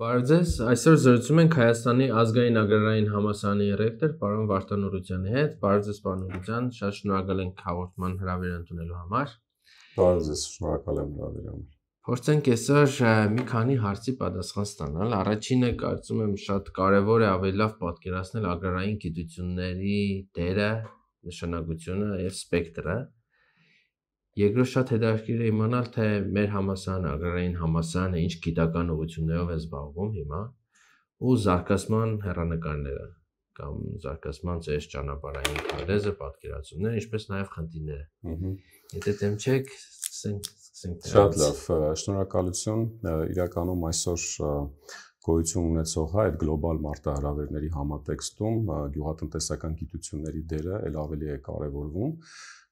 Բարև ձեզ։ Այսօր զրուցում ենք Հայաստանի ազգային ագրարային համալսարանի ռեկտոր պարոն Վարդան Ուրուջյանի հետ։ Բարև ձեզ, պարոն Ուրուջյան, շատ շնորհակալ ենք հաղորդման հրավեր ընդունելու համար։ Բարև ձեզ, շնորհակալ եմ հրավերի համար։ Փորձենք այսօր մի քանի հարցի պատասխան ստանալ։ Առաջինը կարծում եմ շատ կարևոր է ավելի լավ պատկերացնել ագրարային գիտությունների դերը, նշանակությունը եւ սպեկտրը։ Երկրորդ շատ հետաքրքիր է իմանալ, թե մեր համասարան, ագրարային համասարանը ինչ գիտական ուղություններով է զբաղվում հիմա ու զարգացման հերանեկարները կամ զարգացման ծես ճանապարհային քարտեզը, պատկերացումները, ինչպես նաև խնդիրները։ Ահա։ Եթե դեմ չեք, սկսենք սկսենք։ Շատ լավ, շնորհակալություն։ Իրականում այսօր գոյություն ունեցող հա այդ գլոբալ մարտահրավերների համատեքստում գյուղատնտեսական գիտությունների դերը ել ավելի է կարևորվում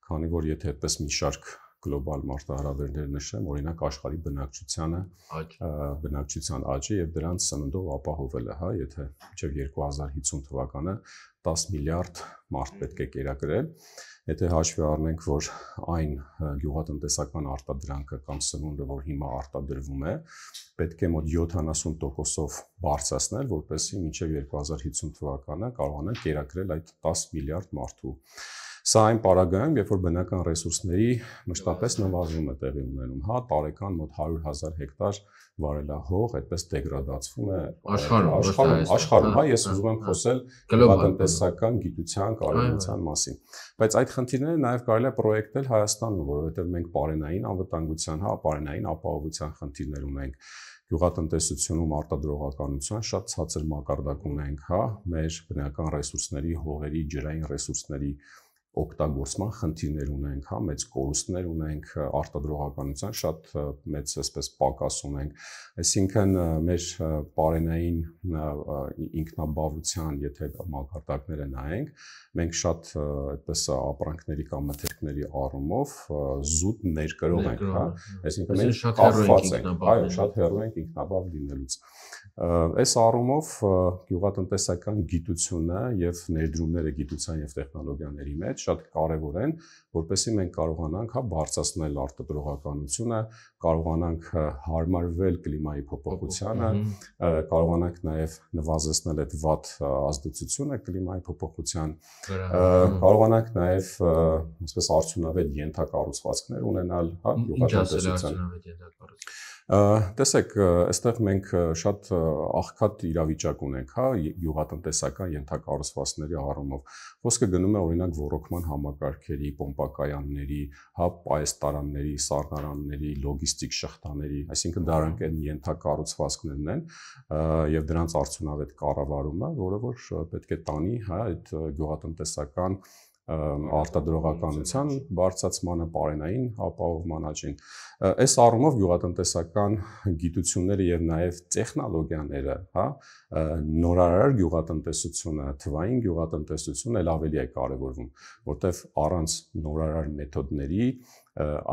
Քանի որ եթե այդպես մի շարք գլոբալ մարտահրավերներ նշեմ, օրինակ աշխարհի բնակչությանը բնակչության աճը եւ դրանց սննդով ապահովելը, հա, եթե մինչեւ 2050 թվականը 10 միլիարդ մարդ պետք է կերակրել, եթե հաշվի առնենք, որ այն գյուղատնտեսական արտադրանքը կամ սնունդը, որ հիմա արտադրվում է, պետք է մոտ 70%-ով բարձրացնել, որպեսզի մինչեւ 2050 թվականը կարողանան կերակրել այդ 10 միլիարդ մարդու Սա այն պարագայում, երբ որ բնական ռեսուրսների մշտապես նվազում է տեղի ունենում, հա, տարեկան մոտ 100.000 հեկտար վարելահող այդպես դեգրադացվում է աշխարհում, աշխարհում, աշխարհում, հա, ես ուզում եմ խոսել գլոբալտեսական գիտության կարևորության մասին։ Բայց այդ խնդիրները նաև կարելի է պրոյեկտել Հայաստանում, որովհետև մենք բարենային անվտանգության, հա, բարենային ապահովության խնդիրներ ունենք գյուղատնտեսությունում արտադրողականության շատ ցածր մակարդակ ունենք, հա, մեր բնական ռեսուրսների, հողերի, ջրային ռեսուրսների օգտագործման խնդիրներ ունենք, հա, մեծ կորուստներ ունենք, արտադրողականության շատ մեծ այսպես պակաս ունենք։ Այսինքն մեր բարենային ինքնաբավության, եթե մակարդակները նայենք, մենք շատ այդպես ապրանքների կամ մթերքների առումով զուտ ներկրող ենք, հա։, հա։ Այսինքն մենք շատ հեռու ենք ինքնաբավ։ Այո, շատ հեռու ենք ինքնաբավ լինելուց։ Այս առումով գյուղատնտեսական գիտությունը եւ ներդրումները գիտության եւ տեխնոլոգիաների մեջ շատ կարևոր են, որպեսզի մենք կարողանանք հա բարձրացնել արտադրողականությունը, կարողանանք հա, հարմարվել կլիմայի փոփոխությանը, կարողանանք նաև նվազեցնել այդ վատ ազդեցությունը կլիմայի փոփոխության, կարողանանք նաև այսպես արդյունավետ յենթակառուցվածքներ ունենալ, հա, յուղատնտեսության։ Ինչ ասել արդյունավետ յենթակառուցվածք։ Տեսեք, այստեղ մենք շատ աղքատ իրավիճակ ունենք, հա, յուղատնտեսական ենթակառուցվածքների առումով։ Ոսկը գնում է օրինակ ռոռոկման համակարգերի, պոմպակայանների, հա, պայեստարանների, սառնարանների, լոգիստիկ շղթաների, այսինքն դրանք են ենթակառուցվածքներն են եւ դրանց արդյունավետ կառավարումը, որը որ պետք է տանի, հա, այդ յուղատնտեսական արտադրողականության բարձրացմանը, բարենային ապահովման աճին։ Այս առումով գյուղատնտեսական գիտությունները եւ նաեւ տեխնոլոգիաները, հա, նորարար գյուղատնտեսությունը, թվային գյուղատնտեսությունը ել ավելի է կարևորվում, որտեղ առանց նորարար մեթոդների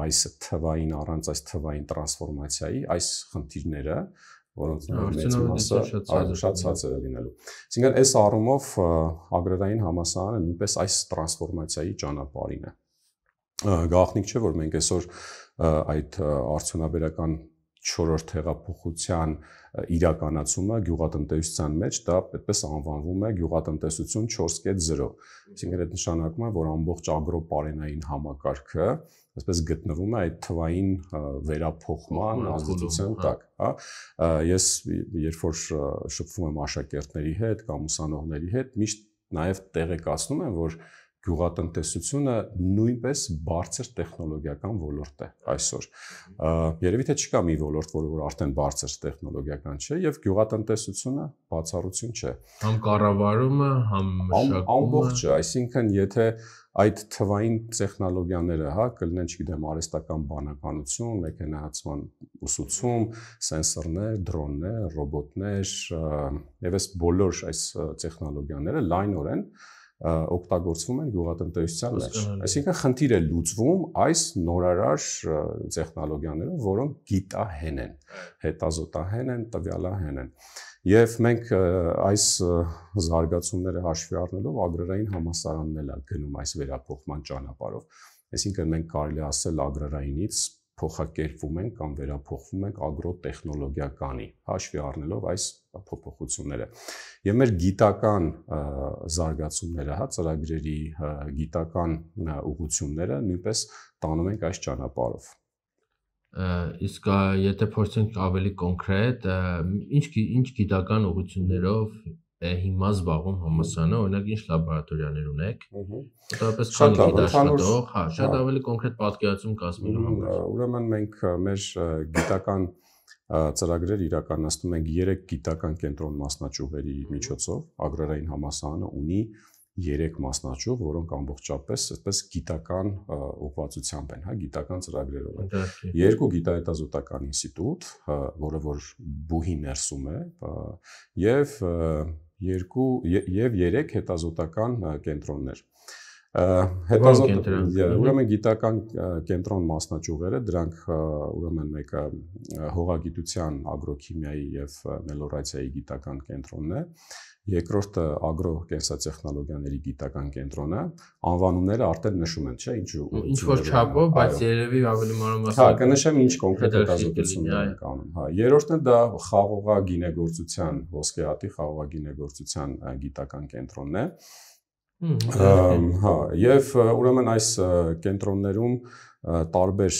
այս թվային առանց այս թվային տրանսֆորմացիայի այս խնդիրները որոնցնով մեծ մասը արժանացած է լինելու։ Այսինքն այս առումով ագրարային համասարանը նույնպես այս տրանսֆորմացիայի ճանապարհին է։ Գաղտնիք չէ, որ մենք այսօր այդ արդյունաբերական 4-րդ թեղափոխության իրականացումը գյուղատնտեսության մեջ դա այդպես անվանվում է գյուղատնտեսություն 4.0։ Այսինքն այդ նշանակում է, որ ամբողջ ագրոպարենային համակարգը այսպես գտնվում է այդ թվային վերափոխման ազդեցության տակ, հա։, հա։ Ես երբ որ շփվում եմ աշակերտների հետ կամ ուսանողների հետ, միշտ նաև տեղեկացնում եմ, որ գյուղատնտեսությունը նույնպես բարձր տեխնոլոգիական ոլորտ է այսօր։ Երևի թե չկա մի ոլորտ, որը որ արդեն բարձր տեխնոլոգիական չէ եւ գյուղատնտեսությունը բացառություն չէ։ Համ կառավարումը, համ մշակումը ամբողջը, այսինքն եթե այդ թվային տեխնոլոգիաները, հա, կլինեն, չգիտեմ, արհեստական բանականություն, մեքենահացման ուսուցում, սենսորներ, դրոններ, ռոբոտներ, եւ այս բոլոր այս տեխնոլոգիաները լայնորեն օգտագործվում են գյուղատնտեսության մեջ։ Այսինքն խնդիրը լուծվում այս նորարար տեխնոլոգիաներով, որոնք գիտահեն են, հետազոտահեն են, տվյալահեն են։ Հետազոտ Եվ մենք այս զարգացումները հաշվի առնելով ագրարային համասարանն էլ է գնում այս վերափոխման ճանապարհով։ Այսինքն մենք կարելի ասել ագրարայինից փոխակերպվում են կամ վերափոխվում են ագրոտեխնոլոգիականի հաշվի առնելով այս փոփոխությունները եւ մեր գիտական զարգացումները հա ծրագրերի գիտական ուղությունները նույնպես տանում ենք այս ճանապարհով Իսկ եթե փորձենք ավելի կոնկրետ, ինչ ինչ գիտական ուղղություններով է հիմա զբաղվում համասանը, օրինակ ինչ լաբորատորիաներ ունեք։ Մոտավորապես քան դիտաշտող, հա, շատ հա։ ավելի կոնկրետ պատկերացում կազմելու համար։ Ուրեմն մենք մեր գիտական ծրագրեր իրականացնում ենք 3 գիտական կենտրոն մասնաճյուղերի միջոցով։ Ագրարային համասանը ունի երեք մասնաճյուղ, որոնք ամբողջապես այսպես գիտական ուղղվածությամբ են, հա, գիտական ծրագրերով են։ Երկու գիտահետազոտական ինստիտուտ, որը որ բուհի ներսում է, եւ երկու եւ երեք հետազոտական կենտրոններ հետազոտ ուրեմն գիտական կենտրոն մասնաճյուղերը դրանք ուրեմն մեկը հողագիտության, ագրոքիմիայի եւ մելորացիայի գիտական կենտրոնն է, Երկրորդը ագրո կենսատեխնոլոգիաների գիտական կենտրոնը, անվանումները արդեն նշում են, չէ՞, ինչ ինչ որ չափով, բայց երևի ավելի մանրամասն։ Հա, կնշեմ ինչ կոնկրետ հետազոտություն ենք անում, հա։ Երրորդն դա խաղողագինեգործության, ոսկեհատի խաղողագինեգործության գիտական կենտրոնն է։ հա, հա, եւ ուրեմն այս կենտրոններում տարբեր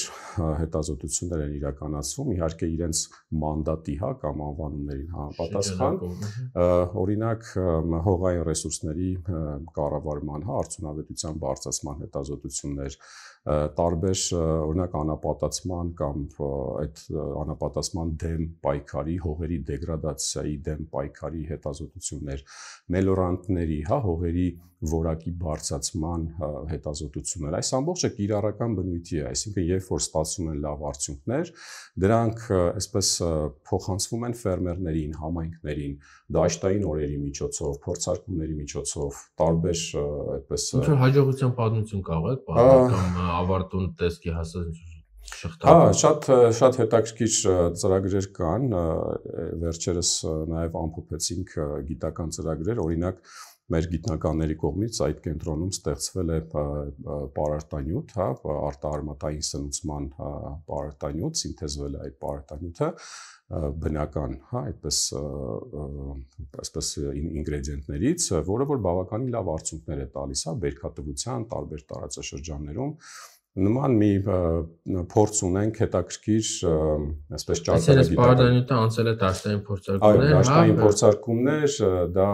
հետազոտություններ են իրականացվում, իհարկե իրենց մանդատի հա կամ անվանումներին համապատասխան։ Օրինակ հողային ռեսուրսների կառավարման հա արդյունավետության բարձրացման հետազոտություններ, տարբեր օրինակ անապատացման կամ այդ անապատացման դեմ պայքարի, հողերի դեգրադացիայի դեմ պայքարի հետազոտություններ, մելորանտների, հա հողերի որակի բարձրացման հետազոտություններ։ Այս ամբողջը կիրառական բնույթի արդյունքի, այսինքն երբ որ ստացվում են լավ արդյունքներ, դրանք այսպես փոխանցվում են ֆերմերներին, համայնքներին, դաշտային օրերի միջոցով, փորձարկումների միջոցով, տարբեր այդպես Ինչ որ հաջողության պատմություն կարող է, կամ ավարտուն տեսքի հասած Հա, շատ շատ հետաքրքիր ծրագրեր կան։ Վերջերս նաև ամփոփեցինք գիտական ծրագրեր, օրինակ մեր գիտնականների կողմից այդ կենտրոնում ստեղծվել է պարարտանյութ, հա, արտահարմատային սնուցման պարարտանյութ, սինթեզվել է այդ պարարտանյութը բնական, հա, այդպես այսպես ինգրեդիենտներից, որը որ բավականին լավ արդյունքներ է տալիս, հա, բերքատվության տարբեր տարածաշրջաններում, նման մի փորձ ունենք հետաքրքիր, այսպես ճարտարապետական։ Այսինքն Սպարտանյութը անցել է դաշտային փորձարկումներ, հա։ Այո, դաշտային հա, փորձարկումներ, դա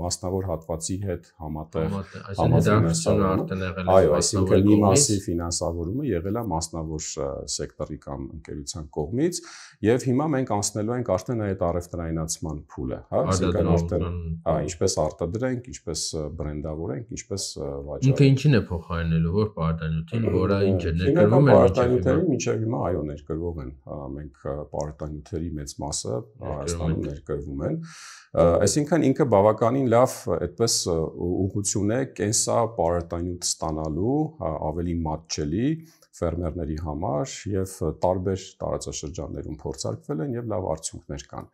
մասնավոր հատվածի հետ համատեղ համատեղությունը արդեն եղել է։ Այո, այսինքն մի մասի ֆինանսավորումը եղել է մասնավոր սեկտորի կամ ընկերության կողմից, եւ հիմա մենք անցնելու ենք արդեն այդ առևտրայնացման փուլը, հա, այսինքն արդեն, հա, ինչպես արտադրենք, ինչպես բրենդավորենք, ինչպես վաճառենք։ Ինքը ինչին է փոխարինելու, որ պարտանյութը արդեն, որը ինչ է ներկրվում է պարտանյութերի մինչև հիմա այո ներկրվող են։ Մենք պարտանյութերի մեծ մասը Հայաստանում ներկրվում են։ Այսինքն ինքը բավականին լավ այդպես ուղղություն է կենսա պարտանյութ ստանալու ավելի մատչելի ֆերմերների համար եւ տարբեր տարածաշրջաններում փորձարկվել են եւ լավ արդյունքներ կան։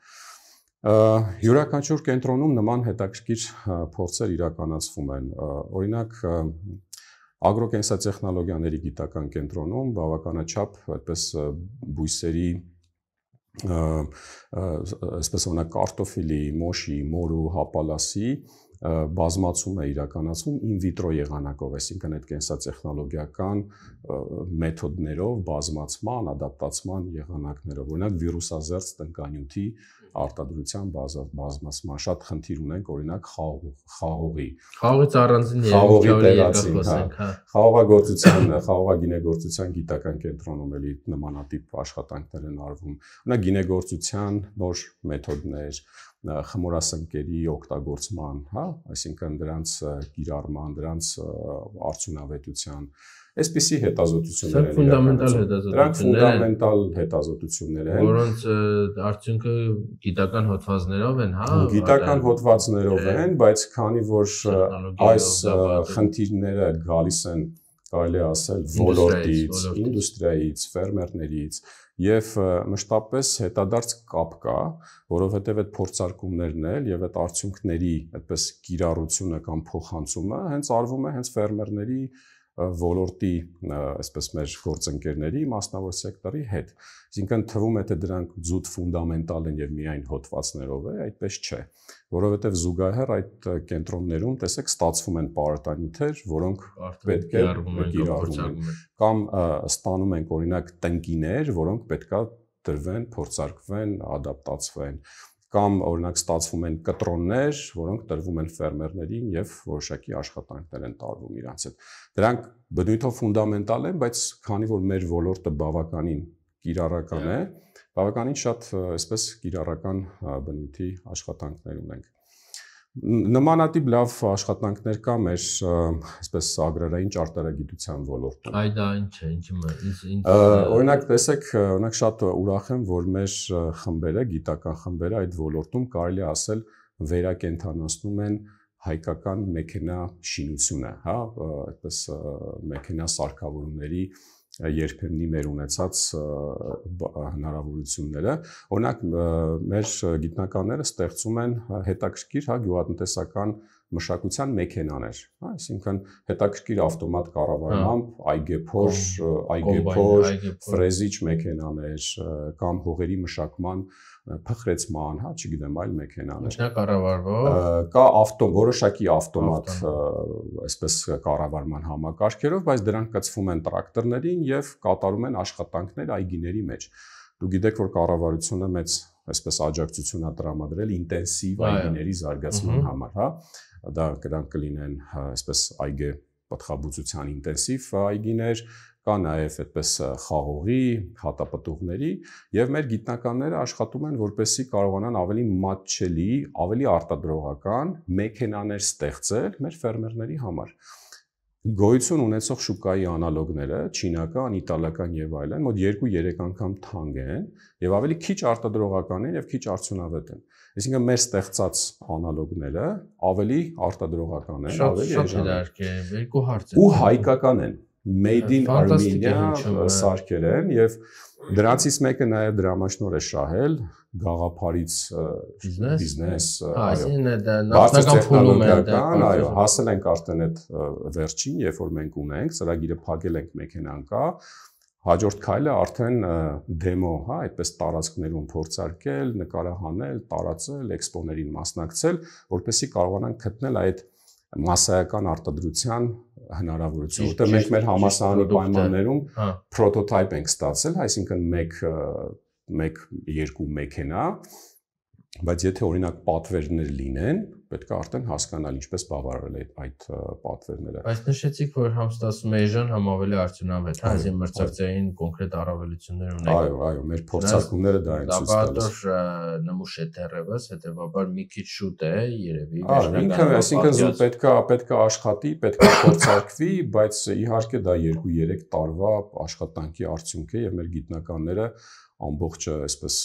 Յուրաքանչյուր կենտրոնում նման հետաքրքիր փորձեր իրականացվում են։ Օրինակ ագրոկենսատեխնոլոգիաների գիտական կենտրոնում բավականաչափ այդպես բույսերի այսպես օրինակ կարտոֆիլի, մոշի, մորու, հապալասի բազմացում է իրականացվում in vitro եղանակով, այսինքն այդ կենսատեխնոլոգիական մեթոդներով բազմացման, ադապտացման եղանակներով։ Օրինակ վիրուսազերծ տնկանյութի արտադրության բազմացման շատ խնդիր ունենք, օրինակ խաղողի։ Խաղողից առանձին է, խաղողի տեղացին, հա։, հա։ Խաղողագործության, խաղողագինեգործության գիտական կենտրոնում էլի նմանատիպ աշխատանքներ են արվում։ Օրինակ գինեգործության նոր մեթոդներ, խմորասնկերի օգտագործման, հա, այսինքն դրանց կիրառման, դրանց արդյունավետության այսպիսի հետազոտություններ են։ Սա ֆունդամենտալ հետազոտություններ են։ Դրանք ֆունդամենտալ հետազոտություններ են, որոնց արդյունքը գիտական հոդվածներով են, հա։ Գիտական հոդվածներով են, բայց քանի որ այս խնդիրները գալիս են կարելի ասել ոլորտից, ինդուստրիայից, ֆերմերներից եւ մշտապես հետադարձ կապ կա, որովհետեւ այդ փորձարկումներն էլ եւ այդ արդյունքների այդպես կիրառությունը կամ փոխանցումը հենց արվում է հենց ֆերմերների ոլորտի, այսպես մեր գործընկերների, մասնավոր սեկտորի հետ։ Այսինքն թվում է թե դրանք զուտ ֆունդամենտալ են եւ միայն հոդվածներով է, այդպես չէ, որովհետեւ զուգահեռ այդ կենտրոններում տեսեք ստացվում են պարարտանյութեր, որոնք պետք է կիրառվում են կամ ստանում ենք օրինակ տնկիներ, որոնք պետքա դրվեն, փորձարկվեն, ադապտացվեն կամ օրինակ ստացվում են կտրոններ, որոնք տրվում են ֆերմերներին եւ որոշակի աշխատանքներ են տարվում իրancs հետ։ Դրանք բնույթով ֆունդամենտալ են, բայց քանի որ մեր ոլորտը բավականին կիրառական է, բավականին շատ այսպես կիրառական բնույթի աշխատանքներ ունենք նմանատիպ լավ աշխատանքներ կա մեր այսպես ագրարային ճարտարագիտության ոլորտում։ Այդ այն չէ, ինչ ինձ ինձ Օրինակ տեսեք, օրինակ շատ ուրախ եմ, որ մեր խմբերը, գիտական խմբերը այդ ոլորտում կարելի ասել վերակենթանացնում են հայկական մեքենա շինությունը, հա, այդպես մեքենա սարքավորումների երբեմնի մեր ունեցած հնարավորությունները օրինակ մեր գիտնականները ստեղծում են հետաքրքիր հա գյուղատնտեսական մշակության մեքենաներ հա այսինքն հետաքրքիր ավտոմատ կառավարմամբ հա։ այգեփոր այգեփոր ֆրեզիչ մեքենաներ կամ հողերի մշակման փխրեցման, հա, չգիտեմ, այլ մեքենաներ։ Ինչն է կառավարվող։ Կա ավտո, որոշակի ավտոմատ, այսպես կառավարման համակարգերով, բայց դրանք կցվում են տրակտորներին եւ կատարում են աշխատանքներ այգիների մեջ։ Դու գիտեք, որ կառավարությունը մեծ այսպես աջակցություն է տրամադրել ինտենսիվ այգիների զարգացման համար, հա։ Դա դրանք կլինեն այսպես այգե պատխաբուծության ինտենսիվ այգիներ, կա նաև այդպես խաղողի, հատապտուղների եւ մեր գիտնականները աշխատում են որպեսզի կարողանան ավելի մատչելի, ավելի արտադրողական մեքենաներ ստեղծել մեր ֆերմերների համար։ Գոյություն ունեցող շուկայի անալոգները չինական, իտալական եւ այլն մոտ 2-3 անգամ թանկ են եւ ավելի քիչ արտադրողական են եւ քիչ արդյունավետ են։ Այսինքն մեր ստեղծած անալոգները ավելի արտադրողական են, ավելի շատ իհարկե, երկու հարց են։ Ու հայկական են։ Ա, made in Armenia սարքեր են եւ դրանցից մեկը նաեւ դրամաշնոր է շահել գաղափարից բիզնես այսինքն դա նախնական փուլում է դա այո հասել ենք արդեն այդ վերջին երբ որ մենք ունենք ծրագիրը փակել ենք մեքենան կա հաջորդ քայլը արդեն դեմո, հա, այդպես տարածքներում փորձարկել, նկարահանել, տարածել, էքսպոներին մասնակցել, որպեսզի կարողանանք գտնել այդ, այդ massայական արտադրության հնարավորություն, որտեղ մենք մեր համասարանի պայմաններում հա։ prototype ենք ստացել, այսինքն մեկ մեկ երկու մեքենա, մեկ, բայց եթե օրինակ պատվերներ լինեն, պետք է արդեն հասկանալ ինչպես բավարարել այդ այդ պատվերները։ Բայց նշեցիք, որ համստացում է այժմ համ ավելի արդյունավետ, հա, այսինքն մրցակցային կոնկրետ առավելություններ ունեն։ Այո, այո, մեր փորձարկումները դա են ցույց տալիս։ Լաբորատոր նմուշ է դերևս, հետեւաբար մի քիչ շուտ է երևի։ Այո, ինքը, այսինքն զուտ պետք է պետք է աշխատի, պետք է փորձարկվի, բայց իհարկե դա 2-3 տարվա աշխատանքի արդյունք է եւ մեր գիտնականները ամբողջը այսպես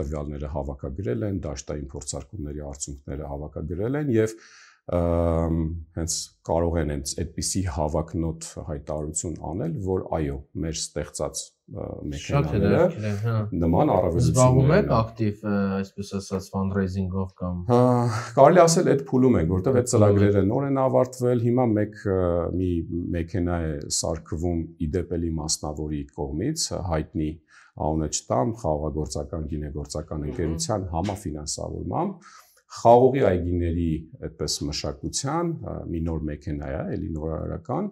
տվյալները հավաքագրել են, դաշտային փորձարկումների արդյունքները հավաքագրել են եւ հենց կարող են հենց այդպիսի հավակնոտ հայտարարություն անել, որ այո, մեր ստեղծած մեխանիզմները հա։ նման առավելություններ են ակտիվ, այսպես ասած, ֆանդրեյզինգով կամ հա, Կարելի ասել այդ փուլում ենք, որտեղ այդ ծրագրերը նոր են ավարտվել, հիմա մեկ մի մեքենա է սարքվում իդեպելի մասնավորի կողմից հայտնի անունը չտամ, խաղողագործական գինեգործական ընկերության համաֆինանսավորմամբ խաղողի այգիների այդպես մշակության մի նոր մեքենա է, էլի նորարարական։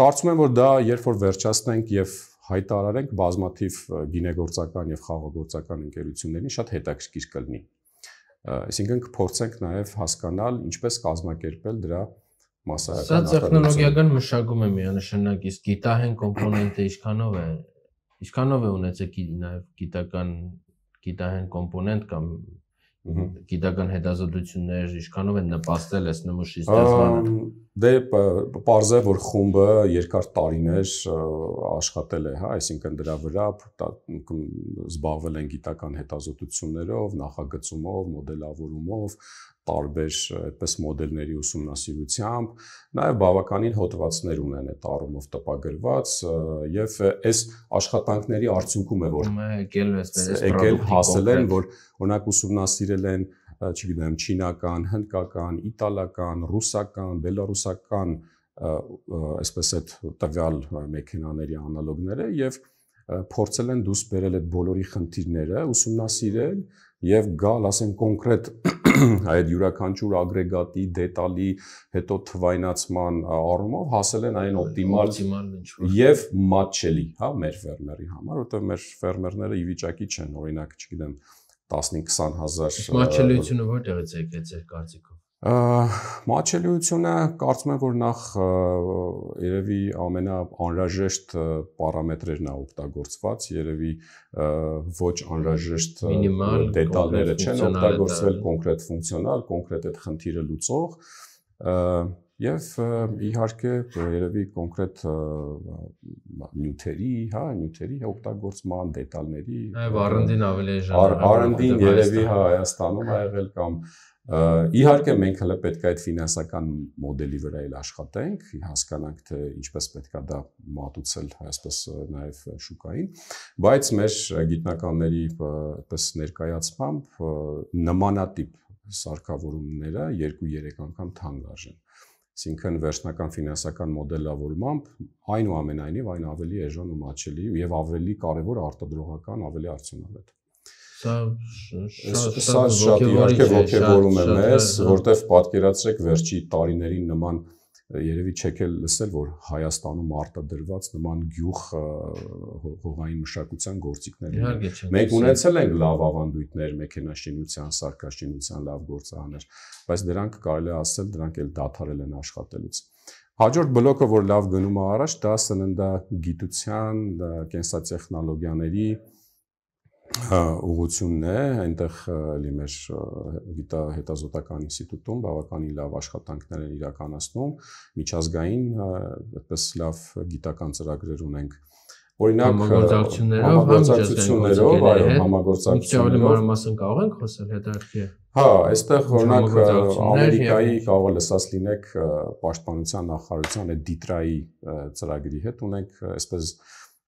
Կարծում եմ, որ դա երբ որ վերջացնենք եւ հայտարարենք բազմաթիվ գինեգործական եւ խաղողագործական ընկերություններին շատ հետաքրքիր կլինի։ Այսինքն կփորձենք նաեւ հասկանալ ինչպես կազմակերպել դրա մասսայական։ Սա տեխնոլոգիական մշակում է միանշանակ, իսկ գիտահեն կոմպոնենտը ինչքանով է Ինչքանով է ունեցեք նաև գիտական գիտահեն կոմպոնենտ կամ գիտական հետազոտություններ, ինչքանով են նպաստել այս նմուշի ստեղծմանը։ Դե պարզ է, որ խումբը երկար տարիներ աշխատել է, հա, այսինքն դրա վրա զբաղվել են գիտական հետազոտություններով, նախագծումով, մոդելավորումով, տարբեր այդպես մոդելների ուսումնասիրությամբ, նաև բավականին հոդվածներ ունեն այդ առումով տպագրված եւ այս աշխատանքների արդյունքում է որ եկել հասել են, որ օրինակ ուսումնասիրել են չգիտեմ, չինական, հնդկական, իտալական, ռուսական, բելարուսական այսպես այդ տվյալ մեքենաների անալոգները եւ փորձել են դուրս բերել այդ բոլորի խնդիրները, ուսումնասիրել եւ գալ, ասեմ, կոնկրետ այդ յուրաքանչյուր ագրեգատի, դետալի, հետո թվայնացման առումով հասել են այն օպտիմալ եւ մատչելի, հա, մեր ֆերմերի համար, որտեղ մեր ֆերմերները ի վիճակի չեն, օրինակ, չգիտեմ, 15-20 հազար Մաչելիությունը որտեղից եկեց ձեր կարծիքով Մաչելիությունը կարծում եմ որ նախ երևի ամենաանրաժեշտ պարամետրերն է օգտագործված երևի ոչ անհրաժեշտ դետալները չեն օգտագործվել կոնկրետ ֆունկցիոնալ կոնկրետ այդ խնդիրը լուծող Եվ իհարկե երևի կոնկրետ նյութերի, հա, նյութերի օգտագործման դետալների Նաև R&D-ն ավելի է ժանրային։ R&D-ն երևի հա Հայաստանում ա եղել կամ իհարկե մենք հələ պետք է այդ ֆինանսական մոդելի վրա էլ աշխատենք, հասկանանք թե ինչպես պետք է դա մատուցել այսպես նաև շուկային, բայց մեր գիտնականների այդպես ներկայացմամբ նմանատիպ սարքավորումները 2-3 անգամ թանկ արժեն Այսինքն վերջնական ֆինանսական մոդելավորմամբ այնուամենայնիվ այն ավելի էժան ու մատչելի եւ ավելի կարեւոր արտադրողական, ավելի արդյունավետ։ Սա շատ շատ իհարկե ողջևորում է մեզ, որտեվ պատկերացրեք վերջի տարիներին նման երևի չեք էլ լսել, որ Հայաստանում արտադրված նման գյուղ հողային մշակության գործիքներ ունեն։ Մենք ունեցել ենք լավ ավանդույթներ, մեքենաշինության, սարքաշինության լավ գործարաններ, բայց դրանք կարելի է ասել, դրանք էլ դադարել են աշխատելուց։ Հաջորդ բլոկը, որ լավ գնում է առաջ, դա սննդագիտության, կենսատեխնոլոգիաների, դա ուղությունն է, այնտեղ լիներ գիտա հետազոտական ինստիտուտում բավականին լավ աշխատանքներ են իրականացնում, միջազգային այդպես լավ գիտական ծրագրեր ունենք։ Օրինակ համագործակցություններով, հա, համագործակցություններով, այո, համագործակցություններով։ Ինչ մանրամասն կարող ենք խոսել հետարքի։ Հա, այստեղ օրինակ Ամերիկայի կարող լսած լինեք պաշտպանության նախարարության այդ դիտրայի ծրագրի հետ ունենք, այսպես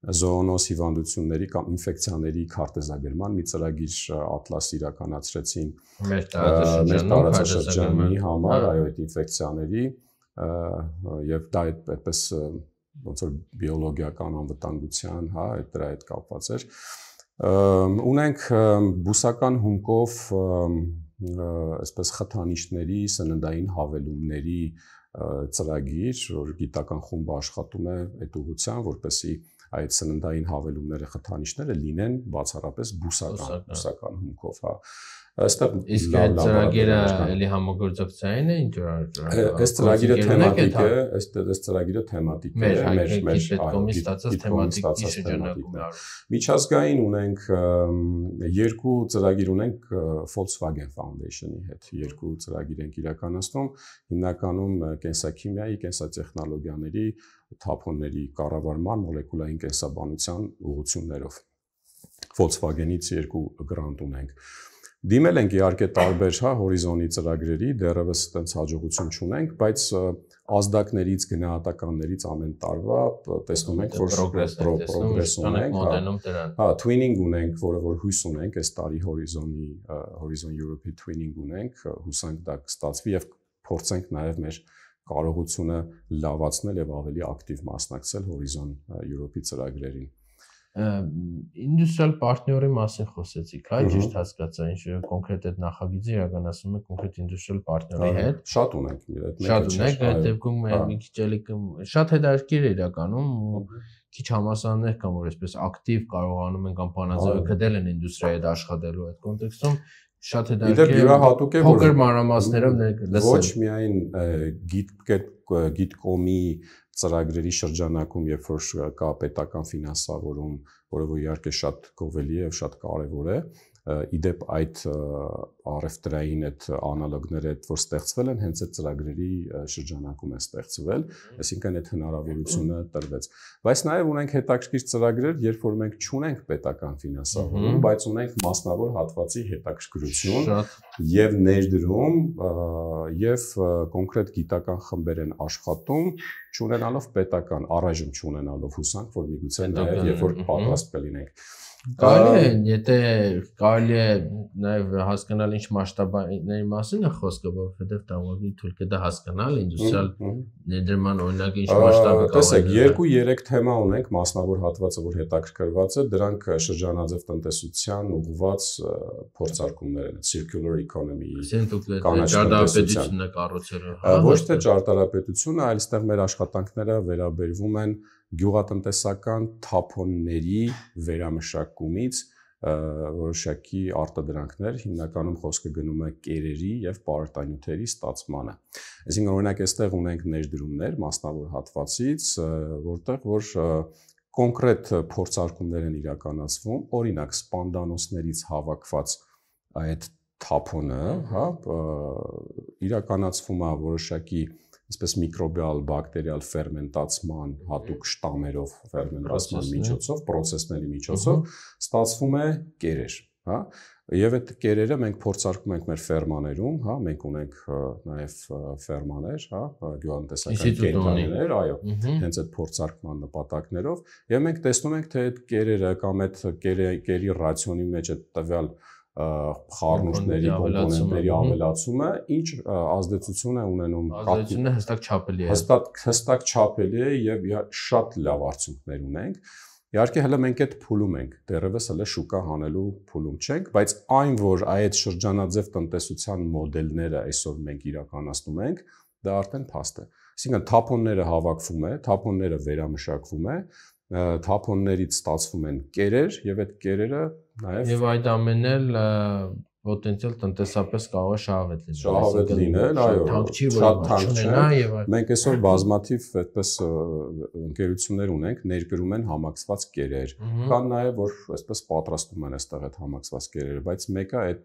զոոնոս հիվանդությունների կամ ինֆեկցիաների քարտեզագրման մի ծրագիր ատլաս իրականացրեցին մեր տարածաշրջանի համար, այո, այդ ինֆեկցիաների եւ դա այդպես ոնց որ բիոլոգիական անվտանգության, հա, այդ դրա հետ կապված էր։ Ունենք բուսական հումքով այսպես խթանիշների, սննդային հավելումների ծրագիր, որ գիտական խումբը աշխատում է այդ ուղղությամբ, որպեսի այդ սննդային հավելումները, խթանիչները լինեն բացառապես բուսական, բուսական հա։ հումքով, հա այստեղ իսկ այդ ծրագիրը էլի համագործակցային է ինչ որ այս ծրագիրը թեմատիկ է հա- այս այս ծրագիրը թեմատիկ է մեր մեր պետքոմի ստացած թեմատիկի շրջանակում միջազգային ունենք երկու ծրագիր ունենք Volkswagen Foundation-ի հետ երկու ծրագիր ենք իրականացնում հիմնականում կենսաքիմիայի կենսատեխնոլոգիաների թափոնների կառավարման մոլեկուլային կենսաբանության ուղղություններով։ Volkswagen-ից երկու գրանտ ունենք։ Դիմել ենք իհարկե տարբեր հա հորիզոնի ծրագրերի, դեռևս այտենց հաջողություն չունենք, բայց ազդակներից, գնահատականներից ամեն տարվա տեսնում ենք, որ պրոգրես ունենք, հա։ մոդելում դրան։ Հա, twinning ունենք, որը որ հույս ունենք, այս տարի հորիզոնի Horizon Europe-ի twinning ունենք, հուսանք դա կստացվի եւ փորձենք նաեւ մեր կարողությունը լավացնել եւ ավելի ակտիվ մասնակցել Horizon Europe-ի ծրագրերին։ Ինդուստրիալ պարտների մասին խոսեցիք, այ հա, ճիշտ հասկացա, ինչ կոնկրետ այդ նախագիծը իրականացում է կոնկրետ ինդուստրիալ պարտների հետ։ Շատ ունենք մի այդ մեկը։ Շատ ունենք, այդ դեպքում մի քիչ էլի կմ շատ հետաքրքիր է իրականում ու քիչ համասաններ կան, որ այսպես ակտիվ կարողանում են կամ բանաձևը գտել են ինդուստրիայի հետ աշխատելու այդ կոնտեքստում շատ հետաքրքիր է։ Իդեպ յուրահատուկ է որ փոքր մանրամասներով ներկայացնել։ Ոչ միայն գիտ գիտկոմի ծրագրերի շրջանակում, երբ որ կա պետական ֆինանսավորում, որը որ իհարկե շատ գովելի է, շատ կարևոր է, իդեպ այդ առևտրային այդ անալոգները, որ ստեղծվել են, հենց այդ ծրագրերի շրջանակում են ստեղծվել, այսինքն այդ հնարավորությունը տրվեց։ Բայց նաև ունենք հետաքրքիր ծրագրեր, երբ որ մենք ճունենք պետական ֆինանսավորում, բայց ունենք մասնավոր հատվածի հետաքրքրություն եւ ներդրում եւ կոնկրետ գիտական խմբեր են աշխատում, ճանանալով պետական, առայժմ ճանանալով հուսանք, որ միգուցե նաև երբ որ պատրաստ կլինենք։ Կարելի է, եթե կարելի է նաև հասկանալ ինչ մասշտաբների մասին է խոսքը, որովհետև դա ուղղակի թույլ կտա հասկանալ ինդուստրիալ ներդրման օրինակ ինչ մասշտաբը կարող է։ Տեսեք, 2-3 թեմա ունենք մասնավոր հատվածը, որ հետաքրքրված է, դրանք շրջանաձև տնտեսության ուղղված փորձարկումներ են, circular economy-ի ճարտարապետությունը կառուցելը։ հա, Ոչ հա, թե հա։ ճարտարապետությունը, այլ այստեղ մեր աշխատանքները վերաբերվում են գյուղատնտեսական թափոնների վերամշակումից որոշակի արտադրանքներ, հիմնականում խոսքը գնում է կերերի եւ պարարտանյութերի ստացմանը։ Այսինքն օրինակ այստեղ ունենք ներդրումներ մասնավոր հատվածից, որտեղ որ կոնկրետ փորձարկումներ են իրականացվում, օրինակ սպանդանոսներից հավաքված այդ թափոնը, հա, իրականացվում է որոշակի որ այսպես միկրոբիալ բակտերիալ ֆերմենտացման հատուկ շտամերով ֆերմենտացման միջոցով, process-ների միջոցով ստացվում է կերեր, հա? Եվ այդ կերերը մենք փորձարկում ենք մեր ֆերմաներում, հա, մենք ունենք նաև ֆերմաներ, հա, գյուղատնտեսական կենտրոններ, այո, հենց այդ փորձարկման նպատակներով, եւ մենք տեսնում ենք, թե այդ կերերը կամ այդ կերի ռացիոնի մեջ այդ տվյալ կեր, խառնուրդների կոմպոնենտների ավելացումը ինչ ազդեցություն է ունենում ազդեցությունը հստակ չափելի է հստակ հստակ չափելի է եւ շատ լավ արդյունքներ ունենք Իհարկե հələ մենք այդ փուլում ենք, դեռևս հələ շուկա հանելու փուլում չենք, բայց այն որ այդ շրջանաձև տնտեսության մոդելները այսօր մենք իրականացնում ենք, դա արդեն փաստ է։ Այսինքն թափոնները հավաքվում է, թափոնները վերամշակվում է, թափոններից ստացվում են կերեր եւ այդ կերերը Նաև եւ այդ ամենն էլ պոտենցիալ տնտեսապես կարող է շահավետ լինել։ Շահավետ լինել, այո։ Թանկ չի որ ունենա եւ այլ։ Մենք այսօր բազմաթիվ այդպես ընկերություններ ունենք, ներկրում են համակցված կերեր։ Կան նաեւ որ այսպես պատրաստում են այստեղ այդ համակցված կերերը, բայց մեկը այդ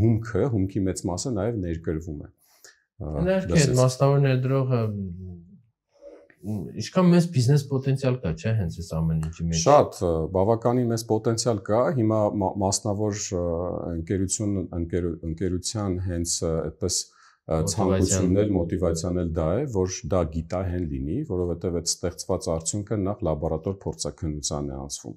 հումքը, հումքի մեծ մասը նաեւ ներկրվում է։ Ներքեր մասնավոր ներդրողը ինչքան մեծ բիզնես պոտենցիալ կա, չէ՞, հենց այս ամեն ինչի մեջ։ Շատ բավականին մեծ պոտենցիալ կա։ Հիմա մասնավոր ընկերություն ընկերության հենց այդպես ցանկություններ, մոտիվացիանել դա է, որ դա գիտահեն լինի, որովհետև այդ ստեղծված արդյունքը նախ լաբորատոր փորձակնության է անցվում։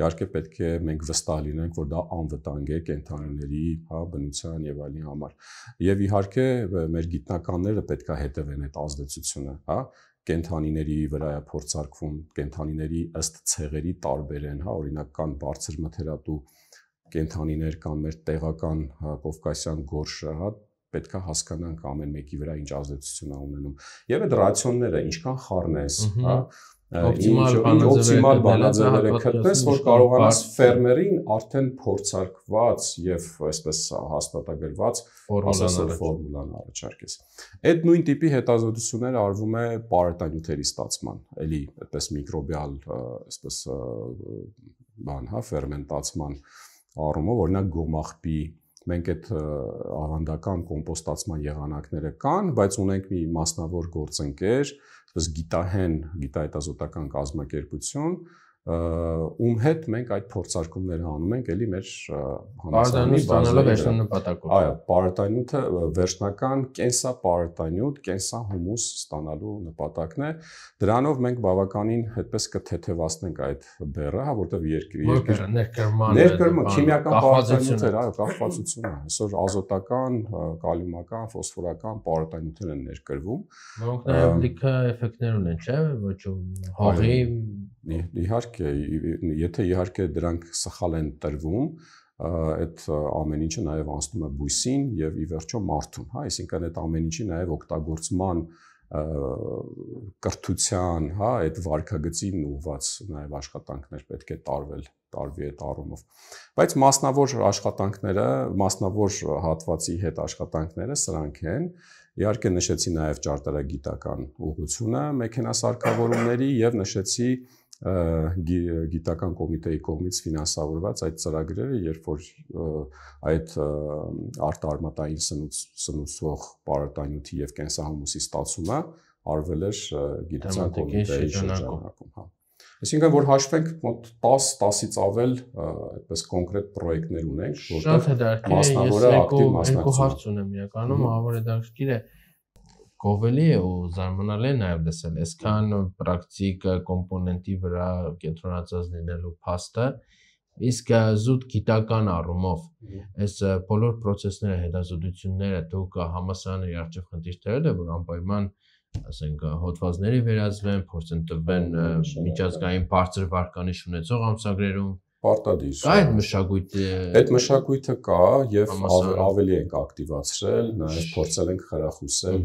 Իհարկե պետք է մենք վստահ լինենք, որ դա անվտանգ է կենթանիների, հա, բնության եւ այլի համար։ Եվ իհարկե մեր գիտնականները պետքա հետևեն այդ ազդեցությունը, հա, կենթանիների վրա է փորձարկվում, կենթանիների ըստ ցեղերի տարբեր են, հա, օրինակ կան բարձր մթերատու կենթանիներ կան մեր տեղական հա, կովկասյան գորշը, հա, պետքա հասկանանք ամեն մեկի վրա ինչ ազդեցություն է ունենում։ Եվ այդ ռացիոնները ինչքան խառն էս, հա, օպտիմալ բանաձևերը բանաձևերը գտնես, որ կարողանաս ֆերմերին արդեն փորձարկված եւ այսպես հա- հաստատագրված ֆորմուլան առաջարկես։ Այդ նույն տիպի հետազոտությունները արվում է պարետանյութերի ստացման, էլի այդպես միկրոբիալ այսպես բան, հա, ֆերմենտացման առումով, օրինակ գոմախպի մենք այդ ավանդական կոմպոստացման եղանակները կան, բայց ունենք մի մասնավոր գործընկեր, ըստ գիտահեն գիտահետազոտական կազմակերպություն ում հետ մենք այդ փորձարկումները անում ենք, էլի մեր համասարանի բանալը վերջնանպատակով։ Այո, պարարտանյութը վերջնական կենսապարարտանյութ, կենսահումուս ստանալու նպատակն է։ Դրանով մենք բավականին այդպես կթեթևացնենք այդ բեռը, հա, որտեղ երկրի երկրի ներկրման ներկրումը քիմիական պարտանյութեր, այո, կախվածությունը։ Այսօր ազոտական, կալիումական, ֆոսֆորական պարտանյութեր են ներկրվում։ Որոնք նաև լիքը էֆեկտներ ունեն, չէ՞, ոչ հողի իհարկե իհարկե, եթե իհարկե դրանք սխալ են տրվում, այդ ամեն ինչը նաև անցնում է բույսին եւ ի վերջո մարդուն, հա, այսինքն այդ ամեն ինչի նաև օգտագործման կրթության, հա, այդ վարկագծին ուղված նաև աշխատանքներ պետք է տարվել, տարվի այդ առումով։ Բայց մասնավոր աշխատանքները, մասնավոր հատվածի հետ աշխատանքները սրանք են, իհարկե նշեցի նաև ճարտարագիտական ուղղությունը մեքենասարքավորումների եւ նշեցի գիտական կոմիտեի կողմից ֆինանսավորված այդ ծրագրերը, երբ որ այդ արտարմատային սնուց սնուցող պարարտանյութի եւ կենսահումուսի ստացումը արվել էր գիտական կոմիտեի շրջանակում, հա։ Այսինքն որ հաշվենք մոտ 10-10-ից ավել այդպես կոնկրետ պրոյեկտներ ունենք, որտեղ մասնավորը ակտիվ մասնակցում է։ Երկու հարց ունեմ իրականում, ահա որ դաշտիր է։ mm -hmm գովելի է ու զարմանալի է նաև դեսել այսքան պրակտիկ կոմպոնենտի վրա կենտրոնացած լինելու փաստը իսկ զուտ գիտական առումով այս բոլոր process-ները հետազոտությունները դուք համասարանի արջև խնդիր դերել է որ անպայման ասենք հոդվածների վերածվեն, փորձեն տվեն միջազգային բարձր վարկանիշ ունեցող ամսագրերում Պարտադիր։ Կա այդ մշակույթը։ Այդ մշակույթը կա եւ ավելի ենք ակտիվացրել, նաեւ փորձել ենք խրախուսել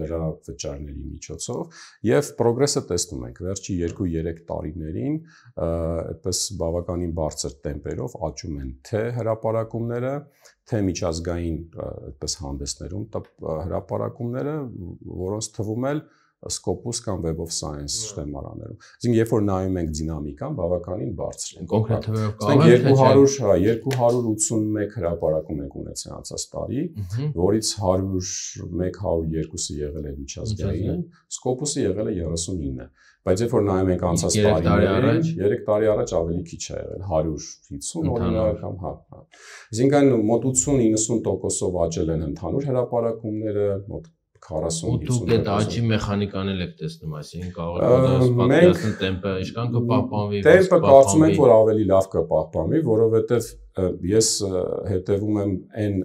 լրավճարների միջոցով եւ պրոգրեսը տեսնում ենք։ Վերջի 2-3 տարիներին այդպես բավականին բարձր տեմպերով աճում են թե հրաապարակումները, թե միջազգային այդպես հանդեսներում հրաապարակումները, որոնց թվում էլ է Scopus կամ Web of Science շտեմարաներում։ Այսինքն երբ որ նայում ենք դինամիկան, բավականին բարձր է։ Կոնկրետ հա, թվերով կարող ենք 200, հա, 281 հրապարակում ենք ունեցել անցած տարի, որից 101-102-ը եղել է միջազգային, Scopus-ը եղել է 39 բայց երբ որ նայում ենք անցած տարիներին, 3 տարի առաջ ավելի քիչ է եղել, 150 օրինակ կամ հա։ Այսինքն հա։ մոտություն 90%-ով աճել են ընդհանուր հրապարակումները, մոտ 40 50 Ու դուք այդ աճի մեխանիկան էլ եք տեսնում, այսինքն կարող է պատկերացնել տեմպը, իշքան կպահպանվի։ Տեմպը կարծում ենք, որ ավելի լավ կպահպանվի, որովհետև ես հետևում եմ այն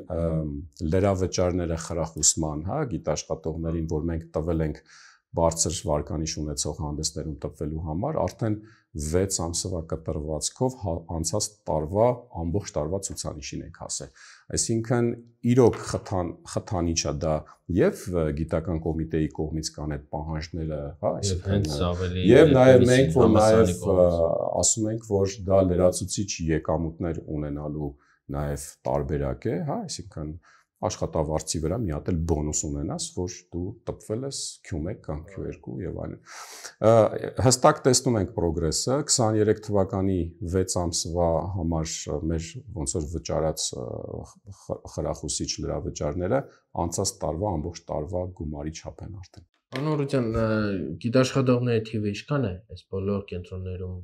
լրավճարները խրախուսման, հա, գիտաշխատողներին, որ մենք տվել ենք բարձր վարկանիշ ունեցող հանդեսներում տպվելու համար, արդեն 6 ամսվա կտրվածքով հա, անցած տարվա ամբողջ տարվա ցուցանիշին եք հասել։ Այսինքն իրոք խթան խթան ինչա դա եւ գիտական կոմիտեի կողմից կան այդ պահանջները, հա, այսինքն եւ նաեւ մենք որ նաեւ ասում ենք, որ դա լրացուցիչ եկամուտներ ունենալու նաեւ տարբերակ է, հա, այսինքն աշխատավարձի վրա մի հատ էլ բոնուս ունենաս, որ դու տպվել ես Q1 կամ Q2 եւ այլն։ Հստակ տեսնում ենք պրոգրեսը 23 թվականի 6 ամսվա համար մեր ոնց որ վճարած խրախուսիչ լրավճարները անցած տարվա ամբողջ տարվա գումարի չափ են արդեն։ Անորոջան գիտաշխատողների թիվը ինչքան է այս բոլոր կենտրոններում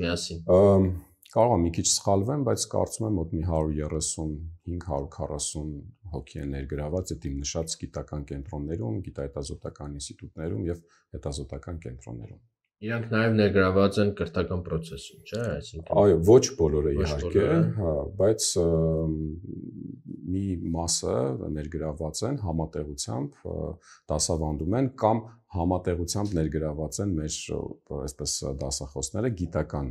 միասին։ Կարող եմ մի քիչ սխալվեմ, բայց կարծում եմ մոտ մի 135-140 հոգի են ներգրաված այդ իմ նշած գիտական կենտրոններում, գիտահետազոտական ինստիտուտներում եւ հետազոտական կենտրոններում։ Իրանք նաև ներգրաված են կրթական process-ում, չէ՞, այսինքն։ Այո, ոչ բոլորը իհարկե, հա, բայց մի մասը ներգրաված են համատեղությամբ դասավանդում են կամ համատեղությամբ ներգրաված են մեր այսպես դասախոսները գիտական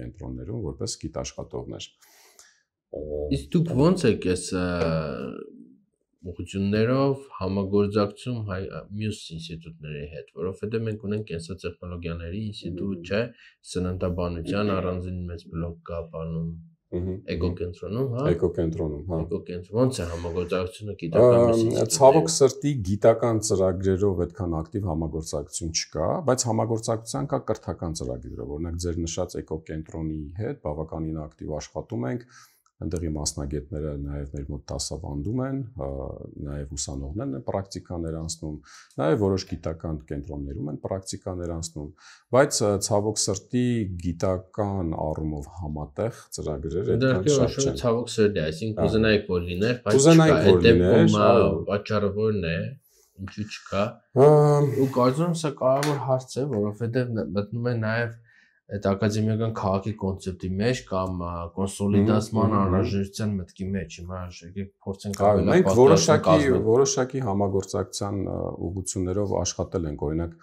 կենտրոններում որպես գիտաշխատողներ։ Իսկ դուք ո՞նց եք այս ուղղություններով համագործակցում հայ մյուս ինստիտուտների հետ, որովհետեւ մենք ունենք կենսատեխնոլոգիաների ինստիտուտ, չէ, սննդաբանության առանձին մեծ բլոկ կա բանում էկոկենտրոնում, հա։ Էկոկենտրոնում, հա։ Էկոկենտրոն ոնց է համագործակցությունը գիտական ցավոք սրտի գիտական ծրագրերով այդքան ակտիվ համագործակցություն չկա, բայց համագործակցության կա կրթական ծրագրերով, օրինակ ձեր նշած էկոկենտրոնի հետ բավականին ակտիվ աշխատում ենք, Այնտեղի մասնագետները նաև մեր մոտ դասավանդում են, նաև ուսանողներն են պրակտիկաներ անցնում, նաև որոշ գիտական կենտրոններում են պրակտիկաներ անցնում, բայց ցավոք սրտի գիտական առումով համատեղ ծրագրեր այդքան շատ չեն։ Դա ցավոք սրտի, այսինքն կուզենայիք որ լիներ, բայց չկա։ Այդ դեպքում պատճառը որն է ինչու չկա։ Ու կարծում եմ սա կարևոր հարց է, որովհետև մտնում է նաև այդ ակադեմիական քաղաքի կոնցեպտի մեջ կամ կոնսոլիդացման անհրաժեշտության մտքի մեջ հիմա շեգի փորձենք ավելի մենք որոշակի որոշակի համագործակցության ուղղություններով աշխատել ենք օրինակ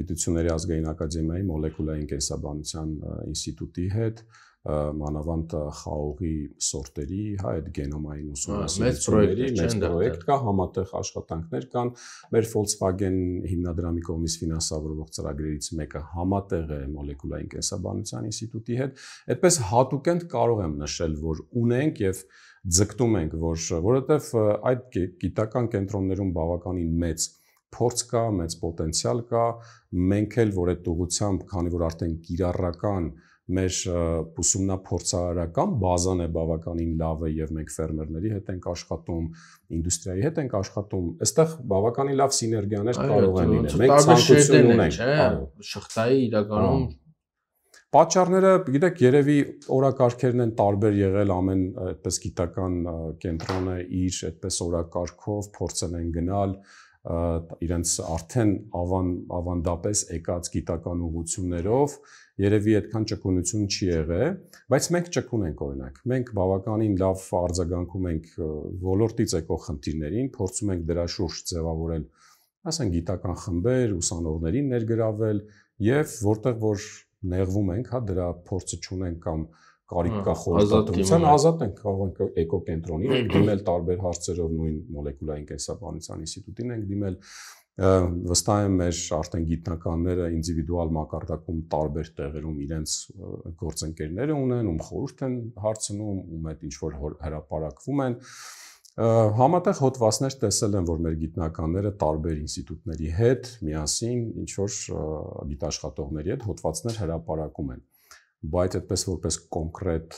գիտությունների ազգային ակադեմիայի մոլեկուլային կենսաբանության ինստիտուտի հետ, մանավանդ խաղողի սորտերի, հա, այդ գենոմային ուսումնասիրությունների մեծ պրոյեկտ կա, համատեղ աշխատանքներ կան։ Մեր Volkswagen հիմնադրամի կողմից ֆինանսավորվող ծրագրերից մեկը համատեղ է մոլեկուլային կենսաբանության ինստիտուտի հետ։ Այդպես հատուկ են կարող եմ նշել, որ ունենք եւ ձգտում ենք, որ որովհետեւ այդ գիտական կենտրոններում բավականին մեծ փորձ կա, մեծ պոտենցիալ կա։ Մենք էլ որ այդ ուղությամբ, քանի որ արդեն կիրառական մեր ուսումնափորձարարական բազան է բավականին լավ է եւ մենք ֆերմերների հետ ենք աշխատում, ինդուստրիայի հետ ենք աշխատում, այստեղ բավականին լավ սիներգիաներ կարող են լինել։ Մենք ցանկություն ունենք, շղթայի իրականում Պատճառները, գիտեք, երևի օրակարգերն են տարբեր եղել ամեն այդպես գիտական կենտրոնը իր այդպես օրակարգով փորձել են գնալ, իրենց արդեն ավան ավանդապես եկած գիտական ուղություններով երևի այդքան ճկունություն չի եղել, բայց մենք ճկուն ենք օրինակ։ Մենք բավականին լավ արձագանքում ենք ոլորտից եկող խնդիրներին, փորձում ենք դրա շուրջ ձևավորել, ասենք գիտական խմբեր, ուսանողներին ներգրավել եւ որտեղ որ նեղվում ենք, հա դրա փորձը չունենք կամ կարիք կա խորհրդատվության ազատ ենք կարող ենք էկոկենտրոնին ենք դիմել տարբեր հարցերով նույն մոլեկուլային կենսաբանության ինստիտուտին ենք դիմել վստահ եմ մեր արդեն գիտնականները ինдивиդուալ մակարդակում տարբեր տեղերում իրենց գործընկերները ունեն, ում խորհուրդ են հարցնում, ում այդ ինչ որ հրաապարակվում են համատեղ հոդվածներ տեսել եմ, որ մեր գիտնականները տարբեր ինստիտուտների հետ միասին ինչ որ գիտաշխատողների հետ հոդվածներ հրապարակում են բայց այդպես որպես կոնկրետ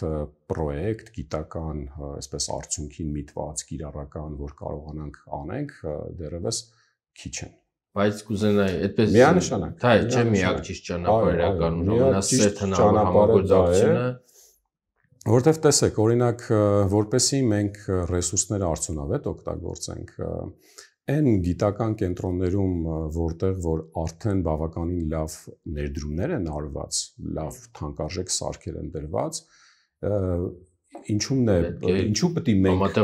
պրոյեկտ, գիտական, այսպես արդյունքին միտված, կիրառական, որ կարողանանք անենք, դերևս քիչ են բայց կուզենայի այդպես միանշանակ դա չէ միակ ճիշտ ճանապարհը իրականում ամենասեթ հնարավոր համագործակցությունը որովհետև տեսեք օրինակ որպեսի մենք ռեսուրսները արդյունավետ օգտագործենք այն գիտական կենտրոններում, որտեղ որ արդեն բավականին լավ ներդրումներ են արված, լավ թանկարժեք սարքեր են դրված, ինչումն է, ինչու պետք է մենք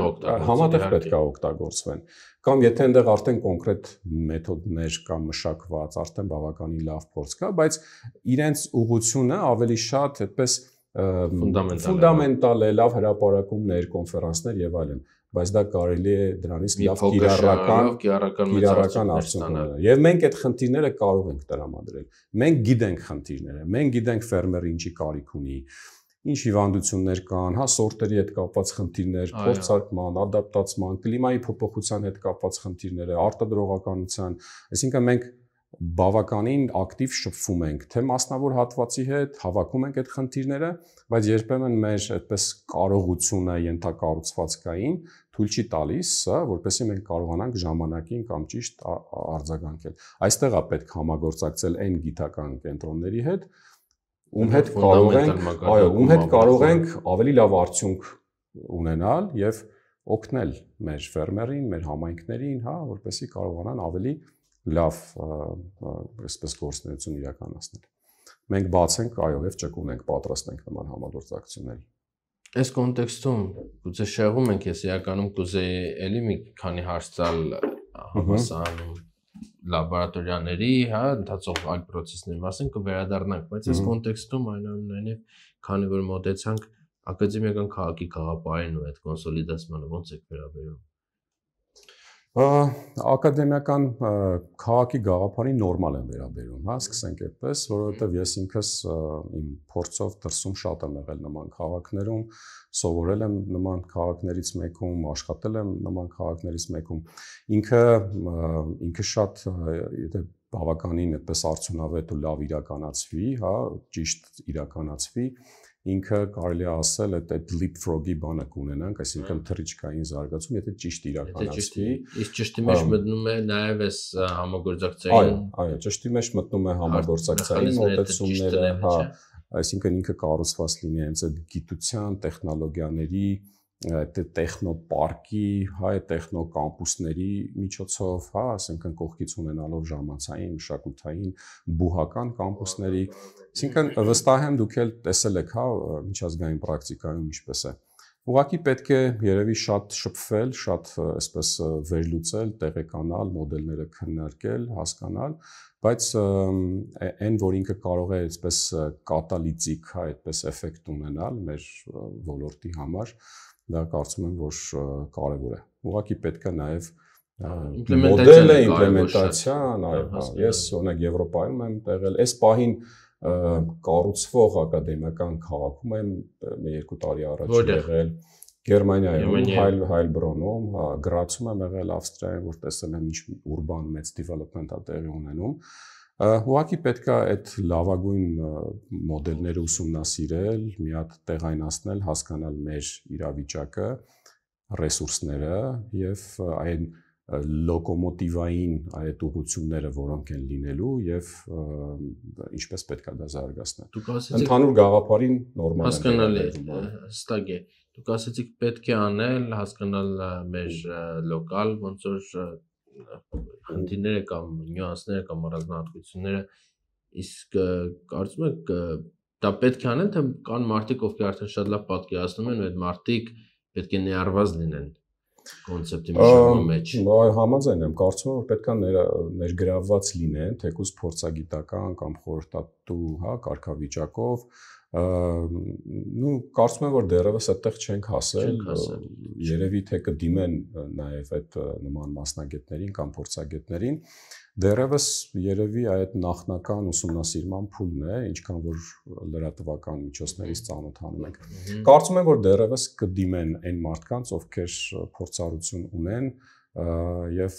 համատեղ պետք է օգտագործվեն։ Կամ եթե այնտեղ արդեն կոնկրետ մեթոդներ կամ մշակված, արդեն բավականին լավ փորձ կա, բայց իրենց ուղությունը ավելի շատ այդպես հա։ ֆունդամենտալ է, լավ հրաապարակումներ, կոնֆերանսներ եւ այլն։ Ա բայց դա կարելի է դրանից լավ կիրառական կիրառական արդյունք ունենալ։ Եվ մենք այդ խնդիրները կարող ենք տրամադրել։ Մենք գիտենք խնդիրները, մենք գիտենք ֆերմերը ինչի կարիք ունի, ինչ հիվանդություններ կան, հա սորտերի հետ կապված խնդիրներ, փորձարկման, ադապտացման, կլիմայի փոփոխության հետ կապված խնդիրները, արտադրողականության, այսինքն մենք բավականին ակտիվ շփվում ենք թե մասնավոր հատվածի հետ, հավաքում ենք այդ խնդիրները, բայց երբեմն մեր այդպես կարողությունը ենթակառուցվածքային թույլ չի տալիս, որովհետեւ մենք կարողանանք ժամանակին կամ ճիշտ արձագանքել։ Այստեղ է պետք համագործակցել այն գիտական կենտրոնների հետ, ում հետ կարող ենք, այո, ում հետ կարող ենք ավելի լավ արդյունք ունենալ եւ օգնել մեր ֆերմերին, մեր համայնքներին, հա, որպեսզի կարողանան ավելի լավ լավ այսպես գործունեություն իրականացնել։ Մենք բաց ենք, այո, եւ ճկուն ենք, պատրաստ ենք նման համագործակցությունների։ Այս կոնտեքստում գուցե շեղում ենք, ես իրականում կուզեի էլի մի քանի հարց ցալ համասանում լաբորատորիաների, հա, ընդհանրացող այլ process-ների մասին կվերադառնանք, բայց այս կոնտեքստում այնուամենայնիվ, քանի որ մոտեցանք ակադեմիական քաղաքի գաղափարին ու այդ կոնսոլիդացմանը ո՞նց է վերաբերում ակադեմիական քաղաքի գաղափարին նորմալ եմ վերաբերում, հա, սկսենք այդպես, որովհետև ես ինքս իմ փորձով դրսում շատ եմ եղել նման քաղաքներում, սովորել եմ նման քաղաքներից մեկում, աշխատել եմ նման քաղաքներից մեկում։ Ինքը ինքը շատ եթե բավականին այդպես արդյունավետ ու լավ իրականացվի, հա, ճիշտ իրականացվի, ինքը կարելի է ասել այդ այդ leapfrog-ի բանը կունենանք, այսինքն թռիչքային զարգացում, եթե ճիշտ իրականացվի։ Իսկ ճշտի մեջ մտնում է նաև այս համագործակցային։ Այո, այո, ճշտի մեջ մտնում է հա, համագործակցային մոտեցումները, հա, այսինքն ինքը կառուցված լինի հենց այդ գիտության, տեխնոլոգիաների, այդ դե տեխնոպարկի, հա, այդ տեխնոկամպուսների միջոցով, հա, ասենք կողքից ունենալով ժամանցային, մշակութային, բուհական կամպուսների, այսինքն վստահ եմ դուք էլ տեսել եք, հա, միջազգային պրակտիկայում ինչպես է։ Ուղղակի պետք է երևի շատ շփվել, շատ այսպես վերլուծել, տեղեկանալ, մոդելները քննարկել, հասկանալ, բայց այն որ ինքը կարող է այսպես կատալիզիկ, հա, այդպես էֆեկտ ունենալ մեր ոլորտի համար, դա կարծում եմ որ կարևոր է ուղղակի պետք է նաև մոդելը իմպլեմենտացիան, այո, ես օրինակ Եվրոպայում եմ տեղել, այս պահին կառուցվող ակադեմիական քաղաքում եմ երկու տարի առաջ եղել Գերմանիայում, Հայլ Հայլբրոնում, հա, Գրացում եմ եղել Ավստրիայում, որ տեսել եմ ինչ ուրբան մեծ development-ա տեղի ունենում Ուղղակի պետք է այդ լավագույն մոդելները ուսումնասիրել, մի հատ տեղայնացնել, հասկանալ մեր իրավիճակը, ռեսուրսները եւ այն լոկոմոտիվային այդ ուղությունները, որոնք են լինելու եւ ինչպես պետք է դա զարգացնել։ Դուք ասացիք ընդհանուր գաղափարին նորմալ հասկանալի է, հստակ է։ Դուք ասացիք պետք է անել հասկանալ մեր լոկալ ոնց որ խնդիրները կամ նյուանսները կամ առանձնահատկությունները իսկ կարծում եք դա պետք է անեն թե կան մարդիկ ովքեր արդեն շատ լավ պատկերացնում են այդ մարդիկ պետք է ներառված լինեն կոնցեպտի մշակման մեջ։ Այո, համաձայն եմ, կարծում եմ, որ պետքա ներգրավված լինեն, թեկուզ փորձագիտական կամ խորհրդատու, հա, կարգավիճակով, նու կարծում եմ, որ դեռևս այդտեղ չենք հասել։ Երևի թե կդիմեն նաև այդ նման մասնագետներին կամ փորձագետներին, Դերևս երևի այդ նախնական ուսումնասիրման փուլն է, ինչքան որ լրատվական միջոցներից ծանոթանում ենք։ Կարծում եմ, որ դերևս կդիմեն այն մարդկանց, ովքեր փորձառություն ունեն եւ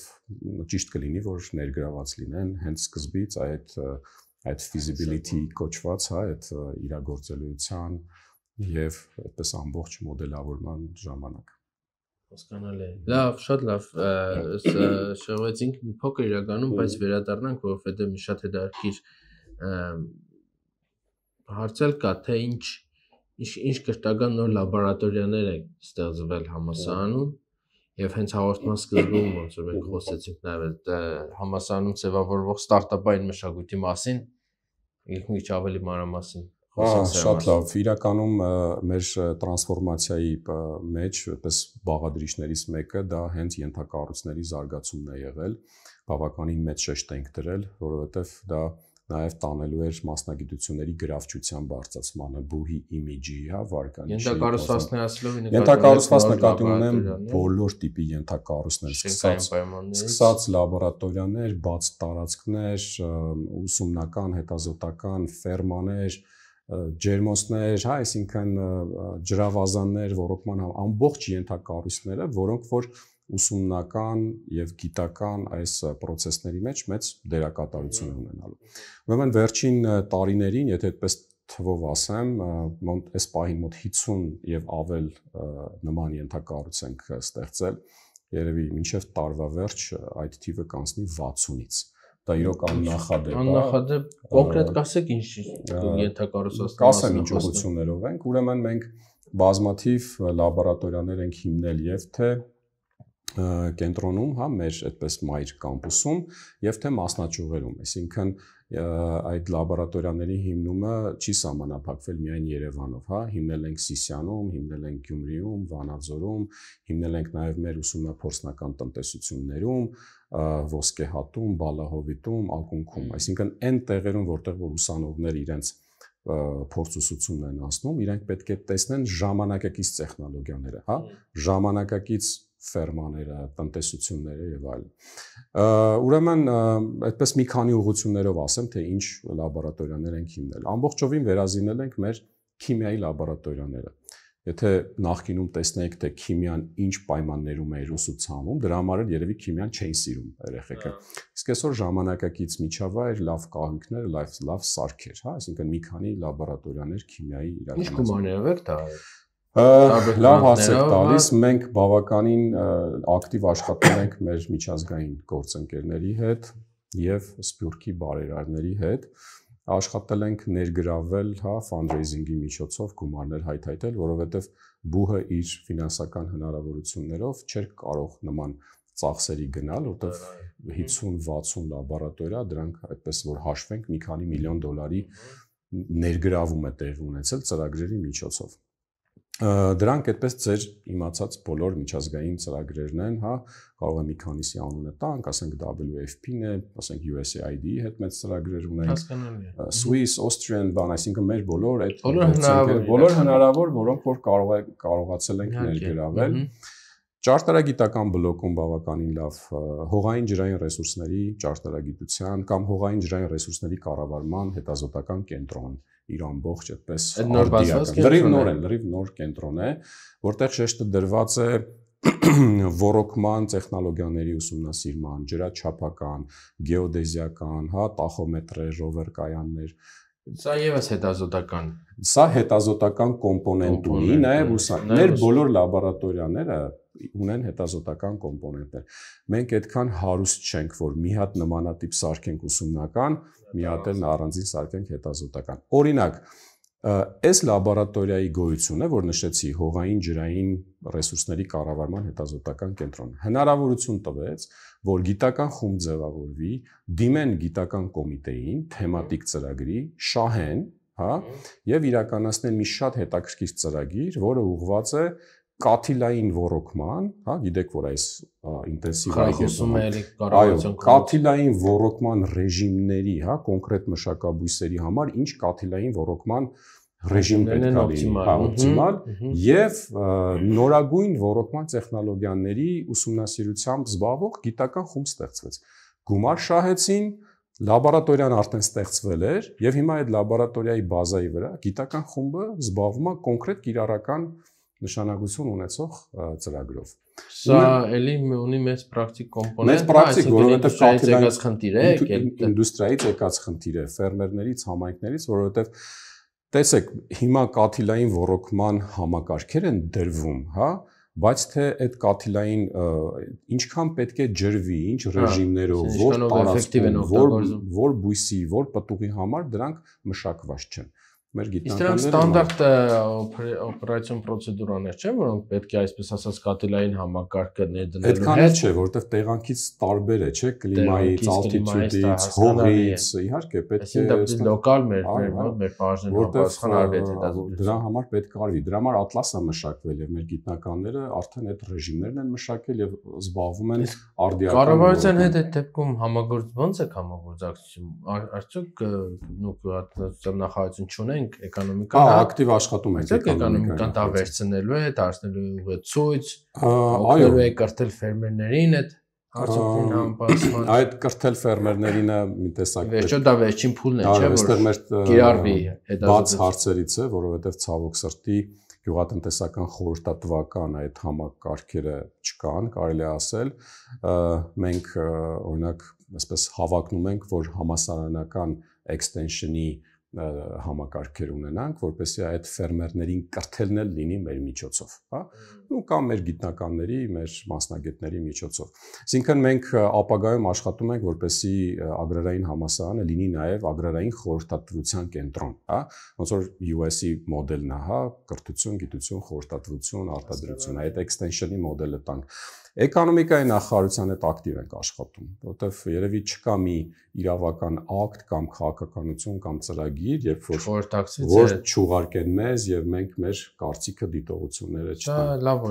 ճիշտ կլինի, որ ներգրաված լինեն հենց սկզբից այդ այդ feasibility կոչված, հա, այդ իրագործելիության եւ այդպես ամբողջ մոդելավորման ժամանակ։ Հասկանալի է։ Լավ, շատ լավ, շեղեցինք մի փոքր իրականում, բայց վերադառնանք, որովհետեւ մի շատ հետաքրքիր հարցել կա, թե ինչ ինչ ինչ կրտական նոր լաբորատորիաներ են ստեղծվել համասարանում եւ հենց հաղորդման սկզբում ոնց որ մենք խոսեցինք նաեւ այդ համասարանում ձևավորվող ստարտափային մշակույթի մասին, իհ մի քիչ ավելի մանրամասն։ Ահա, շատ լավ։ Իրականում մեր տրանսֆորմացիայի մեջ պես բաղադրիչներից մեկը դա հենց ենթակառույցների զարգացումն է եղել։ Բավականին մեծ շեշտ ենք դրել, որովհետև դա նաև տանելու էր մասնագիտությունների գրավչության բարձրացմանը, բուհի իմիջի, հա, վարկանիշի։ Ենթակառուցվածնելով նկատի Ենթակառուցված նկատի ունեմ հա, հա։ բոլոր տիպի ենթակառուցներ, սկսած սկսած լաբորատորիաներ, բաց տարածքներ, ուսումնական, հետազոտական ֆերմաներ, ջերմոսներ, հա, այսինքն ջրավազաններ, ռոռոկման ամբողջ ենթակառույցները, որոնք որ ուսումնական եւ գիտական այս process-ների մեջ մեծ դերակատարություն ունենալու։ Ուրեմն վերջին տարիներին, եթե այդպես թվով ասեմ, այս պահին մոտ 50 եւ ավել նման ենթակառույց ենք ստեղծել։ Երևի մինչև տարվա վերջ այդ թիվը կանցնի 60-ից դա իրոք աննախադեպ է։ Աննախադեպ կոնկրետ կասեք ինչ ենթակառուցվածքն կասեմ ինչ ուղություններով ենք։ Ուրեմն մենք բազմաթիվ լաբորատորիաներ ենք հիմնել եւ թե կենտրոնում, հա, մեր այդպես մայր կամպուսում եւ թե մասնաճյուղերում, այսինքն այդ լաբորատորիաների հիմնումը չի սահմանափակվել միայն Երևանով, հա, հիմնել ենք Սիսիանում, հիմնել ենք Գյումրիում, Վանաձորում, հիմնել ենք նաեւ մեր ուսումնափորձնական տնտեսություններում, ոսկեհատում, բալահովիտում, ակունքում, այսինքն այն տեղերում, որտեղ որ ուսանողներ իրենց փորձուսությունն են անցնում, իրենք պետք է տեսնեն ժամանակակից տեխնոլոգիաները, հա, ժամանակակից ֆերմաները, տնտեսությունները եւ այլն։ Ուրեմն այդպես մի քանի ուղություններով ասեմ, թե ինչ լաբորատորիաներ ենք հիմնել։ Ամբողջովին վերազինել ենք մեր քիմիայի լաբորատորիաները։ Եթե նախկինում տեսնենք, թե քիմիան ինչ պայմաններում է իր ուսուցանում, դրա համար էլ երևի քիմիան չէին սիրում երեխեքը։ Իսկ այսօր ժամանակակից միջավայր, լավ կահույքներ, լավ լավ սարքեր, հա, այսինքն մի քանի լաբորատորիաներ քիմիայի իրականացում։ Ինչ գումարներով է դա։ Լավ հասեք տալիս, մենք բավականին ակտիվ աշխատում ենք մեր միջազգային գործընկերների հետ եւ Սփյուռքի բարերարների հետ աշխատել ենք ներգրավել, հա, ֆանդրեյզինգի միջոցով գումարներ հայթայթել, որովհետև բուհը իր ֆինանսական հնարավորություններով չէր կարող նման ծախսերի գնալ, որտեղ 50-60 լաբորատորիա դրանք այդպես որ հաշվենք մի քանի միլիոն դոլարի ներգրավում է տեղ ունեցել ծրագրերի միջոցով դրանք այդպես ձեր իմացած բոլոր միջազգային ծրագրերն են, հա, կարող է մի քանիսի անունը տանք, ասենք WFP-ն է, ասենք USAID-ի հետ մեծ ծրագրեր ունենք։ Swiss, Austrian, բան, այսինքն մեր բոլոր այդ բոլոր հա։ հնարավոր, որոնք որ կարող է կարողացել ենք ներգրավել։ Ճարտարագիտական բլոկում բավականին լավ հողային ջրային ռեսուրսների ճարտարագիտության կամ հողային ջրային ռեսուրսների կառավարման հետազոտական կենտրոն է իր ամբողջ այդպես լրիվ նոր է, լրիվ նոր կենտրոն է, որտեղ շեշտը դրված է ռոռոկման տեխնոլոգիաների ուսումնասիրման, ջրաչափական, գեոդեզիական, հա, տախոմետրեր, ռովեր կայաններ Սա եւս հետազոտական։ Սա հետազոտական կոմպոնենտ ունի, նաեւ ուսանողներ բոլոր լաբորատորիաները ունեն հետազոտական կոմպոնենտներ։ Մենք այդքան հարուստ չենք, որ մի հատ նմանատիպ սարքենք ուսումնական, մի հատ էլ առանձին սարքենք հետազոտական։ Օրինակ, այս լաբորատորիայի գոյությունը, որ նշեցի, հողային ջրային ռեսուրսների կառավարման հետազոտական կենտրոն, հնարավորություն տվեց, որ գիտական խումբ ձևավորվի, դիմեն գիտական կոմիտեին, թեմատիկ ծրագրի, շահեն, հա, եւ իրականացնեն մի շատ հետաքրքիր ծրագիր, որը ուղղված է կաթիլային ռոռոկման, հա, գիտեք, որ այս ինտենսիվ հայտնվում է կառավարության կաթիլային ռոռոկման ռեժիմների, հա, կոնկրետ մշակաբույսերի համար ինչ կաթիլային ռոռոկման ռեժիմ պետք է լինի օպտիմալ հա, եւ նորագույն ռոռոկման տեխնոլոգիաների ուսումնասիրությամբ զբաղվող գիտական խումբ ստեղծվեց։ Գումար շահեցին, լաբորատորիան արդեն ստեղծվել էր եւ հիմա այդ լաբորատորիայի բազայի վրա գիտական խումբը զբաղվում է կոնկրետ կիրառական նշանակություն ունեցող ծրագրով։ Սա էլի ունի մեծ պրակտիկ կոմպոնենտ, մեծ պրակտիկ, որովհետև քաղաքացիական խնդիր է, ինդուստրիայից եկած խնդիր է, ֆերմերներից, համայնքներից, որովհետև Տեսեք, հիմա կաթիլային ռոռոկման համակարգեր են դրվում, հա, բայց թե այդ կաթիլային ինչքան պետք է ջրվի, ինչ հա, ռեժիմներով, որ տարածքով, որ որ բույսի, որ պտուղի համար դրանք մշակված չեն։ Ա, մեր գիտնականները Իսկ ստանդարտ օպերացիոն պրոցեդուրաներ չէ, որոնք պետք է այսպես ասած կատիլային համակարգը ներդնելու հետ։ Այդքան չէ, որովհետև տեղանքից տարբեր է, չէ, կլիմայից, ալտիտուդից, հողից, իհարկե պետք է այսինքն լոկալ մեր մեր բաժնը պատասխան արվի այդ հետազոտության։ Դրա համար պետք է արվի։ Դրա համար Atlas-ը մշակվել է, մեր գիտնականները արդեն այդ ռեժիմներն են մշակել եւ զբաղվում են արդիական Կառավարության հետ այդ դեպքում համագործակցություն ո՞նց է համագործակցություն։ Արդյոք նուկ հատուցան նախարարություն չունի ենք էկոնոմիկան։ Ահա ակտիվ աշխատում ենք էկոնոմիկան դա վերցնելու է, դարձնելու է ուղեցույց։ Այո, է կրթել ֆերմերներին այդ արդյունքին համապատասխան։ Այդ կրթել ֆերմերներին է մի տեսակ։ Վերջո դա վերջին փուլն է, չէ՞ որ։ Այստեղ մեր գիրարվի հետազոտած հարցերից է, որովհետև ցավոք սրտի գյուղատնտեսական խորհրդատվական այդ համակարգերը չկան, կարելի է ասել։ Մենք օրինակ այսպես հավակնում ենք, որ համասարանական extension-ի համակարգեր ունենանք, որպեսզի այդ ֆերմերներին կրթելն էլ լինի մեր միջոցով, հա։ Ու կամ մեր գիտնականների, մեր մասնագետների միջոցով։ Այսինքն մենք ապագայում աշխատում ենք, որպեսզի ագրարային համասարանը լինի նաև ագրարային խորհրդատվության կենտրոն, հա։ Ոնց որ US-ի մոդելն է, հա, կրթություն, գիտություն, խորհրդատվություն, արտադրություն, այդ extension-ի մոդելը տանք։ Էկոնոմիկայի նախարարության հետ ակտիվ ենք աշխատում, որովհետև երևի չկա մի իրավական ակտ կամ քաղաքականություն կամ ծրագիր, երբ որ խորհրդակցից որ չուղարկեն մեզ եւ մենք մեր կարծիքը դիտողությունները չտանք։ Դա լավ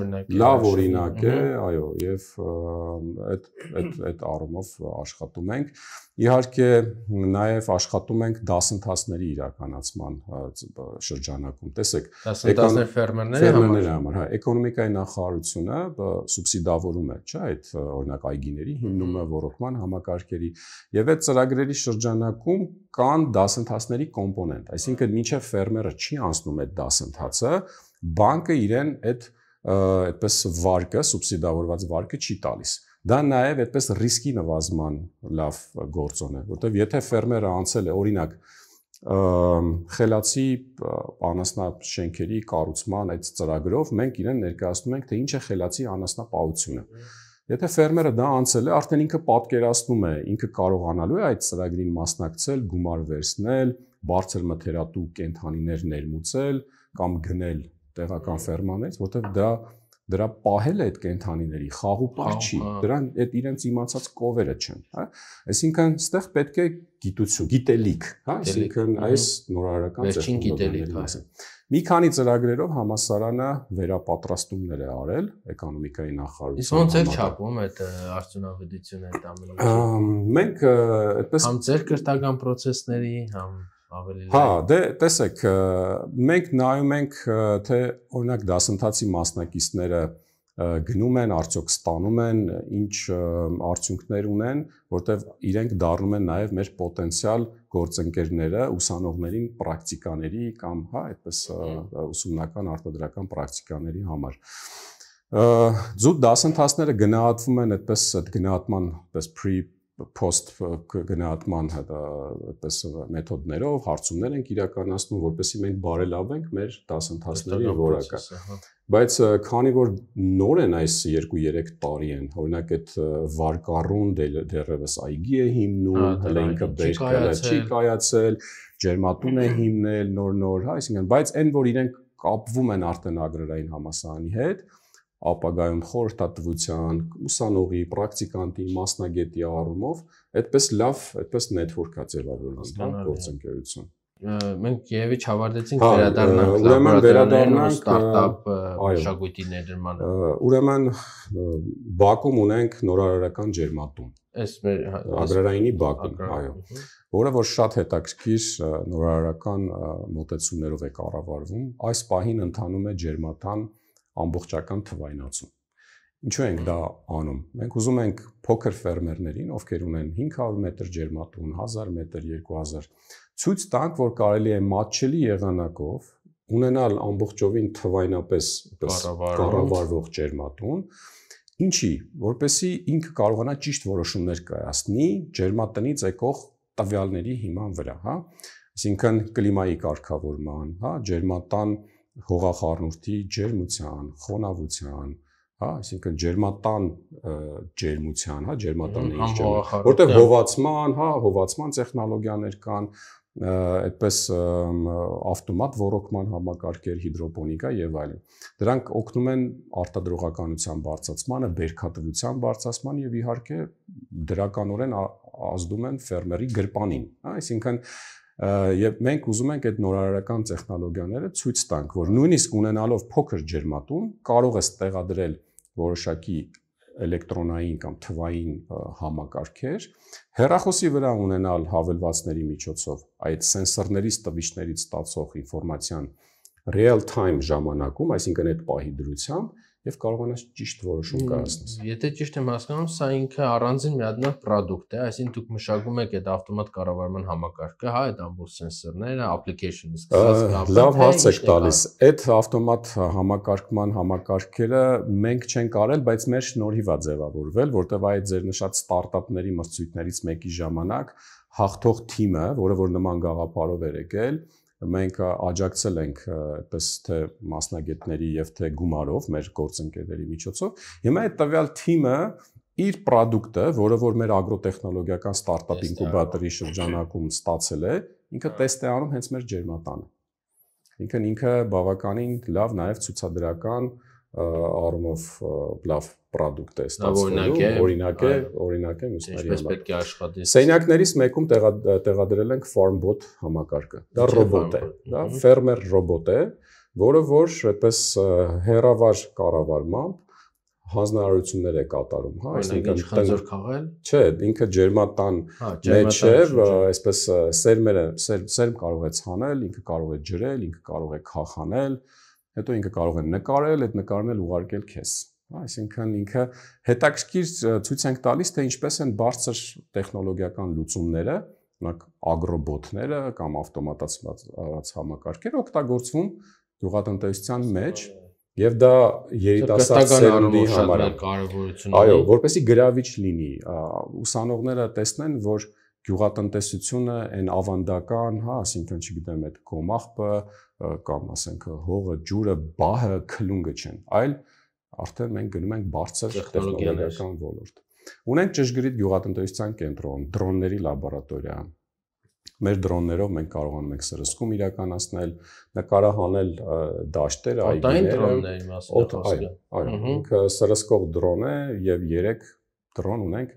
օրինակ է։ Լավ օրինակ է, այո, եւ այդ այդ այդ առումով աշխատում ենք։ Իհարկե նաեւ աշխատում ենք դասընթացների իրականացման շրջանակում։ Տեսեք, դասընթացներ ֆերմերների համար։ Ֆերմերների համար, հա, էկոնոմիկայի նախարարությունը սուբսիդավոր հիմնավորում է, չէ՞, այդ օրինակ այգիների հիմնումը, ռոռոկման համակարգերի եւ այդ ծրագրերի շրջանակում կան դասընթացների կոմպոնենտ, այսինքն ինչեւ ֆերմերը չի անցնում այդ դասընթացը, բանկը իրեն այդ այդպես վարկը, սուբսիդավորված վարկը չի տալիս դա նաև այդպես ռիսկի նվազման լավ գործոն է, որովհետև եթե ֆերմերը անցել է օրինակ խելացի անասնապ շենքերի կառուցման այդ ծրագրով մենք իրեն ներկայացնում ենք թե ինչ է խելացի անասնապահությունը։ Եթե ֆերմերը դա անցել է, արդեն ինքը պատկերացնում է, ինքը կարողանալու է այդ ծրագրին մասնակցել, գումար վերցնել, բարձր մթերատու կենթանիներ ներմուծել կամ գնել տեղական ֆերմաներից, որտեղ դա դրա պահելը այդ կենթանիների խաղուպահ չի դրան այդ իրենց իմացած կովերը չեն հա այսինքն ստեղ պետք է գիտություն գիտելիք հա այսինքն այս նորարարական վերջին գիտելիք հա Մի քանի ծրագրերով համասարանը վերապատրաստումներ է արել էկոնոմիկայի նախարարությունը։ Իսկ ո՞նց է չափում այդ արդյունավետությունը այդ ամենը։ Մենք այդպես համ ձեր կրթական process-ների, համ ավելի Հա, դե տեսեք, մենք նայում ենք թե օրինակ դասընթացի մասնակիցները գնում են, արդյոք ստանում են, ինչ արդյունքներ ունեն, որտեվ իրենք դառնում են նաև մեր պոտենցիալ գործընկերները, ուսանողներին պրակտիկաների կամ հա այդպես ուսումնական արտադրական պրակտիկաների համար։ Ձուտ դասընթացները գնահատվում են այդպես այդ գնահատման, այդպես pre post գնահատման այդպես մեթոդներով հարցումներ ենք իրականացնում, որպեսզի մենք բարելավենք մեր դասընթացների որակը։ Բայց քանի որ նոր են այս 2-3 տարի են, օրինակ այդ վարկառուն դերևս այգի է հիմնում, հələ ինքը բերկալը չի կայացել, ջերմատուն է հիմնել նոր-նոր, հա, այսինքն, բայց այն որ իրենք կապվում են արդեն ագրարային համասարանի հետ, ապագայում խորհրդատվության, ուսանողի, պրակտիկանտի, մասնագետի առումով այդպես լավ, այդպես network-ա ձևավորվում հա, գործընկերություն։ Մենք Եվիչ հավարդեցինք հա, վերադառնանք ուրեմն վերադառնանք ստարտափ մշակույթի ներդրմանը։ Ուրեմն Բաքում ունենք նորարարական ջերմատուն։ Այս մեր հա, ագրարայինի Բաքում, այո, որը որ շատ հետաքրքիր նորարարական մոտեցումներով է կառավարվում։ Այս պահին ընթանում է ջերմատան ամբողջական թվայնացում։ Ինչու ենք դա անում։ Մենք ուզում ենք փոքր ֆերմերներին, ովքեր ունեն 500 մետր ջերմատուն, 1000 մետր, 2000, ցույց տանք, որ կարելի է մատչելի եղանակով ունենալ ամբողջովին թվայնապես կառավարվող ջերմատուն, ինչի, որպեսի ինքը կարողանա ճիշտ որոշումներ կայացնի ջերմատնից եկող տվյալների հիման վրա, հա։ Այսինքն կլիմայի կարգավորման, հա, ջերմատան հողախառնուրդի ջերմության, խոնավության, հա, այսինքն ջերմատան ջերմության, հա, ջերմատանն է ջերմ, որտեղ հա։ հովացման, հա, հովացման տեխնոլոգիաներ կան, այդպես ավտոմատ ռոռոկման համակարգեր, հիդրոպոնիկա եւ այլն։ Դրանք օգնում են արտադրողականության բարձրացմանը, բերքատվության բարձրացման եւ իհարկե դրականորեն ազդում են ֆերմերի գրպանին, հա, այսինքն եւ մենք ուզում ենք այդ նորարարական տեխնոլոգիաները ցույց տանք, որ նույնիսկ ունենալով փոքր ջերմատուն կարող ես տեղադրել որոշակի էլեկտրոնային կամ թվային համակարգեր հեռախոսի վրա ունենալ հավելվածների միջոցով այդ սենսորներից տվիչներից ստացող ինֆորմացիան real time ժամանակում, այսինքն այդ պահի դրությամբ եւ կարողանաս ճիշտ որոշում կայացնես։ Եթե ճիշտ եմ հասկանում, սա ինքը առանձին միadnակ product է, այսինքն դուք մշակում եք այդ ավտոմատ կառավարման համակարգը, հա, այդ ամբողջ սենսորները, application-ը սկսած Լավ հարց եք տալիս։ Այդ ավտոմատ համակարգման համակարգերը մենք չենք արել, բայց մեր շնորհիվ է ձևավորվել, որտեվ այդ ձեր նշած ստարտափների մրցույթներից մեկի ժամանակ հաղթող թիմը, որը որ նման գաղափարով էր եկել, մենք աջակցել ենք այդպես թե մասնագետների եւ թե գումարով մեր գործընկերների միջոցով։ Հիմա այդ տվյալ թիմը իր product-ը, որը որ մեր ագրոտեխնոլոգիական ստարտափ ինկուբատորի շրջանակում ստացել է, ինքը տեստ է անում հենց մեր ջերմատանը։ Ինքն ինքը բավականին լավ նաև ցուցադրական առումով լավ product է ստացվելու, օրինակ է, օրինակ է մյուսների համար։ Ինչպես պետք է աշխատի։ Սենյակներից մեկում տեղադրել ենք FarmBot համակարգը։ Դա ռոբոտ է, դա ֆերմեր ռոբոտ է, որը որ այդպես հերավար կառավարմամբ հանձնարարություններ է կատարում, հա, այսինքն խնձոր քաղել։ Չէ, ինքը ջերմատան մեջ է, այսպես սերմերը, սերմ կարող է ցանել, ինքը կարող է ջրել, ինքը կարող է քախանել, հետո ինքը կարող է նկարել, այդ նկարն էլ ուղարկել քեզ։ Այսինքն ինքը հետաքրքիր ցույց ենք տալիս, թե ինչպես են բարձր տեխնոլոգիական լուծումները, օրինակ ագրոբոտները կամ ավտոմատացված համակարգերը օգտագործվում գյուղատնտեսության մեջ եւ դա երիտասարդ սերնդի համար կարևորություն ունի։ Այո, որպեսի գրավիչ լինի, ուսանողները տեսնեն, որ գյուղատնտեսությունը այն ավանդական, հա, ասինքն չգիտեմ, այդ գոմախը կամ ասենք հողը, ջուրը, բահը, քլունգը չեն, այլ արդեն մենք գնում ենք բարձր տեխնոլոգիական ոլորտ։ Ունենք ճշգրիտ գյուղատնտեսության կենտրոն, դրոնների լաբորատորիա։ Մեր դրոններով մենք կարողանում ենք սրսկում իրականացնել, նկարահանել դաշտերը, այգիները, օտային այո, ինքը սրսկող դրոն է եւ 3 դրոն ունենք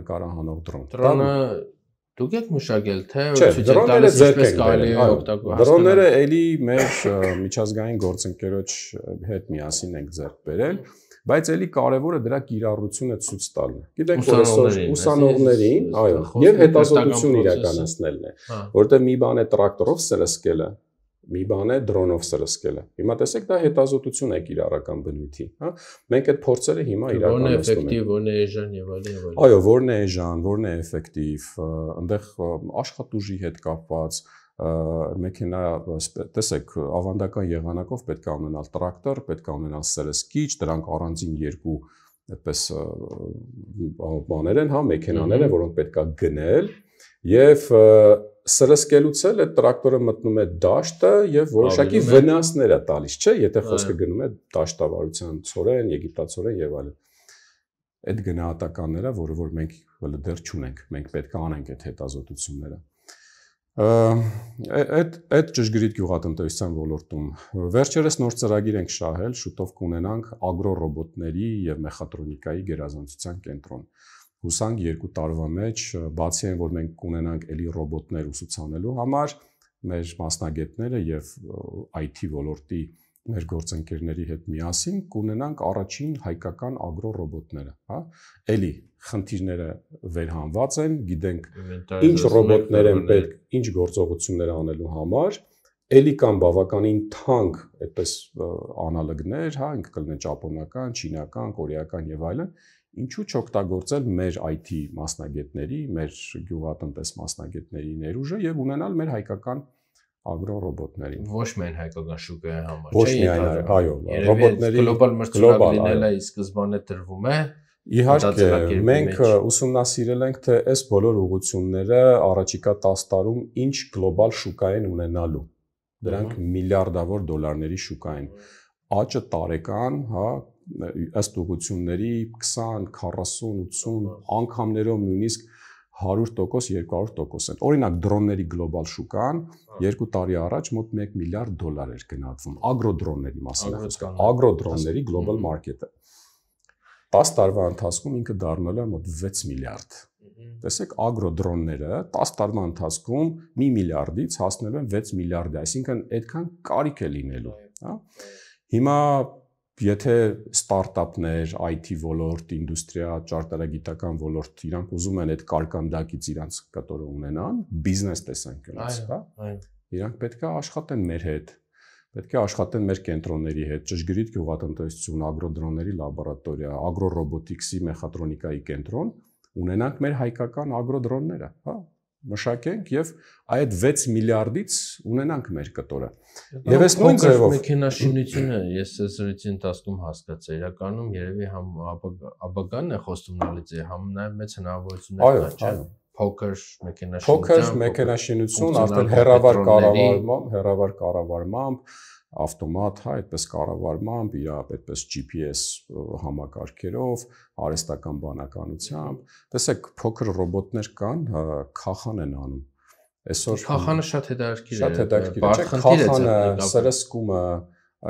նկարահանող դրոն։ Դրոնը Դուք եք մշակել թե ցուցադրել ինչպես կարելի է օգտագործել։ Դրոնները էլի մեր միջազգային գործընկերոջ հետ միասին ենք ձեռք բերել, բայց էլի կարևորը դրա կիրառությունը ցույց տալն է։ Գիտեք, որ այսօր ուսանողներին, այո, եւ հետազոտություն իրականացնելն է, որտեղ մի բան է տրակտորով սրսկելը, մի բան է դրոնով սրսկելը։ Հիմա տեսեք դա հետազոտություն է իր առական բնույթի, հա։ Մենք այդ փորձերը հիմա իրականացնում ենք։ Որն է էֆեկտիվ, որն է էժան եւ այլն։ Այո, որն է էժան, որն է էֆեկտիվ, այնտեղ աշխատուժի հետ կապված, մեքենա տեսեք ավանդական եղանակով պետք է ունենալ տրակտոր, պետք է ունենալ սրսկիչ, դրանք առանձին երկու այդպես բաներ են, հա, մեքենաներ են, որոնք պետք է գնել եւ սրսկելուց էլ այդ տրակտորը մտնում է դաշտը եւ որոշակի վնասներ է տալիս, չէ, եթե խոսքը գնում է դաշտավարության ծորեն, եգիպտացորեն եւ այլն այդ գնահատականները, որը որ մենք հələ դեռ չունենք, մենք պետք է անենք այդ հետազոտությունները։ Այդ այդ ճշգրիտ գյուղատնտեսության ոլորտում վերջերս նոր ծրագիր ենք շահել, շուտով կունենանք ագրո ռոբոտների եւ մեխատրոնիկայի գերազանցության կենտրոն։ Ա, հուսանք 2 տարվա մեջ բացի այն որ մենք կունենանք էլի ռոբոտներ ուսուցանելու համար մեր մասնագետները եւ IT ոլորտի մեր գործընկերների հետ միասին կունենանք առաջին հայկական ագրո ռոբոտները, հա։ Էլի խնդիրները վերհանված են, գիտենք ինչ ռոբոտներ են պետք, ինչ գործողություններ անելու համար, էլի կան բավականին թանկ այդպես անալոգներ, հա, ինք կլինեն ճապոնական, չինական, կորեական եւ այլն, ինչու չօգտագործել մեր IT մասնագետների, մեր գյուղատնտես մասնագետների ներուժը եւ ունենալ մեր հայկական ագրոռոբոտներին։ Ոչ միայն հայկական շուկայի համար, չէ՞։ Ոչ միայն, այո, ռոբոտների գլոբալ մրցույթը լինելը ի սկզբանե դրվում է, Իհարկե, մենք ուսումնասիրել ենք, թե այս բոլոր ուղությունները առաջիկա 10 տարում ինչ գլոբալ շուկա են ունենալու։ Դրանք միլիարդավոր դոլարների շուկա են։ Աճը տարեկան, հա, ըստ ուղությունների 20, 40, 80 անգամներով նույնիսկ 100%, 200% են։ Օրինակ դրոնների գլոբալ շուկան 2 տարի առաջ մոտ 1 միլիարդ դոլար էր գնահատվում ագրոդրոնների մասին։ Ագրոդրոնների գլոբալ մարքեթը 10 տարվա ընթացքում ինքը դառնալու է մոտ 6 միլիարդ։ Տեսեք, ագրոդրոնները 10 տարվա ընթացքում 1 միլիարդից հասնելու են 6 միլիարդի, այսինքն այդքան կարիք է լինելու, հա։ Հիմա Եթե ստարտափներ, IT ոլորտ, ինդուստրիա, ճարտարագիտական ոլորտ իրանք ուզում են այդ կարկանդակից իրանք կտորը ունենան, բիզնես տեսանկյունից, հա։ Իրանք պետք է աշխատեն մեր հետ, պետք է աշխատեն մեր կենտրոնների հետ, ճշգրիտ գյուղատնտեսություն, ագրոդրոնների լաբորատորիա, ագրոռոբոտիկսի, մեխատրոնիկայի կենտրոն, ունենանք մեր հայկական ագրոդրոնները, հա մշակենք եւ այդ 6 միլիարդից ունենանք մեր կտորը։ Եվ այս նույն ձևով մեքենաշինությունը ես այս ռեցին տասկում հասկացա, իրականում երևի համ աբագանն է խոստում նալից է, համ նաեւ մեծ հնարավորություններ կա, չէ՞։ Փոքր մեքենաշինություն, փոքր մեքենաշինություն, արդեն հերավար կառավարում, հերավար կառավարում ավտոմատ, հա, այդպես կառավարմամբ, իր այդպես GPS համակարգերով, արհեստական բանականությամբ։ Տեսեք, փոքր ռոբոտներ կան, քախան են անում։ Այսօր քախանը շատ հետաքրքիր է։ Շատ հետաքրքիր է, քախանը, սրսկումը,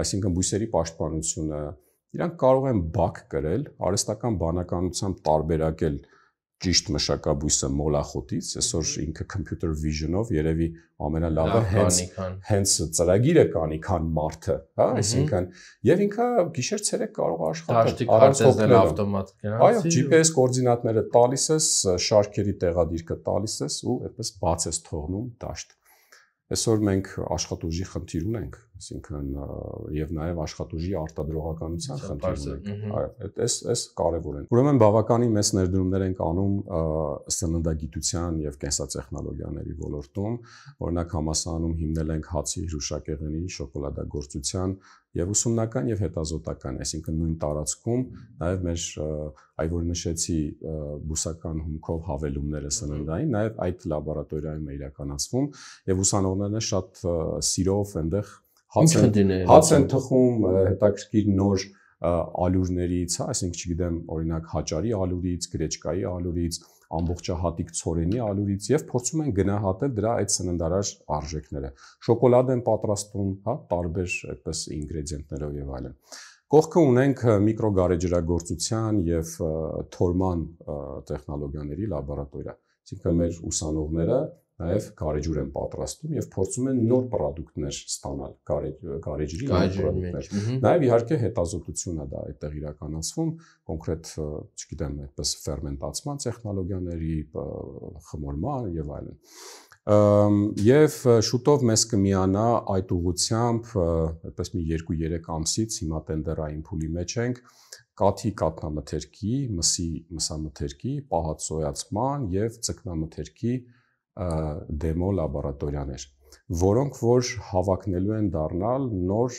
այսինքն բույսերի պաշտպանությունը, իրանք կարող են բակ գրել, արհեստական բանականությամբ տարբերակել ճիշտ մշակաբույսը մոլախոտից, այսօր ինքը computer vision-ով երևի ամենալավը հենց հենց ծրագիրը կանի, քան մարդը, հա, այսինքն եւ ինքը գիշեր ցերեկ կարող աշխատի առանց օգնել ավտոմատ գնացի։ Այո, GPS կոորդինատները տալիս ես, շարքերի տեղադիրքը տալիս ես ու այդպես բաց ես թողնում դաշտ։ Այսօր մենք աշխատուժի խնդիր ունենք Այսինքն եւ նաեւ աշխատուժի արտադրողականության խնդիրը։ Այո, այս այս կարևոր են։ Ուրեմն բավականին մեծ ներդրումներ ենք անում սննդագիտության եւ կենսատեխնոլոգիաների ոլորտում, օրինակ համասանում հիմնել ենք հացի հրուշակեղենի, շոկոլադագործության եւ ուսումնական եւ հետազոտական, այսինքն նույն տարածքում նաեւ մեր այ որ նշեցի բուսական հումքով հավելումները սննդային, նաեւ այդ լաբորատորիայում է իրականացվում եւ ուսանողներն շատ սիրով այնտեղ հաց են հաց են թխում, հետաքրքիր նոր ալուրներից, այսինքն չգիտեմ, օրինակ հաճարի ալուրից, գրեչկայի ալուրից, ամբողջահատիկ ցորենի ալուրից եւ փորձում են գնահատել դրա այդ սննդարար արժեքները։ Շոկոլադ են պատրաստում, հա, տարբեր այդպես ինգրեդիենտներով եւ այլն։ Կողքը ունենք միկրոգարեջրագործության եւ թորման տեխնոլոգիաների լաբորատորիա։ Այսինքն մեր ուսանողները նաև գարեջուր են պատրաստում եւ փորձում են նոր product-ներ ստանալ գարեջրի նոր product-ներ։ Նաև իհարկե հետազոտությունն է դա այդտեղ իրականացվում, կոնկրետ, չգիտեմ, այդպես ферментացման տեխնոլոգիաների խմորման եւ այլն։ Եվ շուտով մեզ կմիանա այդ ուղությամբ, այդպես մի 2-3 ամսից հիմա տենդերային փուլի մեջ ենք, կաթի կատնամթերքի, մսի մսամթերքի, պահած սոյացման եւ ծկնամթերքի դեմո լաբորատորիաներ, որոնք որ հավակնելու են դառնալ նոր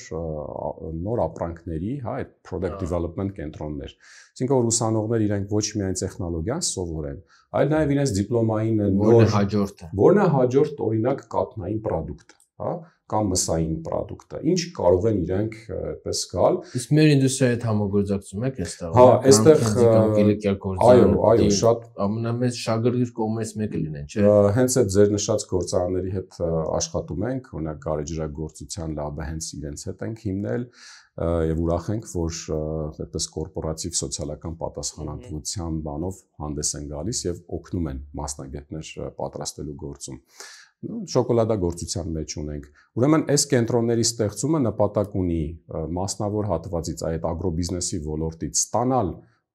նոր ապրանքների, հա, այդ product development կենտրոններ։ Այսինքն որ ուսանողներ իրենք ոչ միայն տեխնոլոգիան սովորեն, այլ նաև իրենց դիպլոմային նոր որն է հաջորդը։ Որն է հաջորդ օրինակ կապնային product, հա, կամ մսային product-ը։ Ինչ կարող են իրենք այդպես գալ։ Իսկ մեր ինդուստրիայի հետ համագործակցում եք այստեղ։ Հա, այստեղ գիլիկյալ գործարանը։ Այո, այո, շատ ամենամեծ շագրգիռ կողմերից մեկը լինեն, չէ՞։ Հենց այդ ձեր նշած գործարանների հետ աշխատում ենք, օրինակ գարեջրագործության լաբը հենց իրենց հետ ենք հիմնել եւ ուրախ ենք, որ այդպես կորպորատիվ սոցիալական պատասխանատվության բանով հանդես են գալիս եւ օգնում են մասնագետներ պատրաստելու գործում։ Ա, շոկոլադագործության մեջ ունենք։ Ուրեմն այս կենտրոնների ստեղծումը նպատակ ունի մասնավոր հատվածից այդ ագրոբիզնեսի ոլորտից ստանալ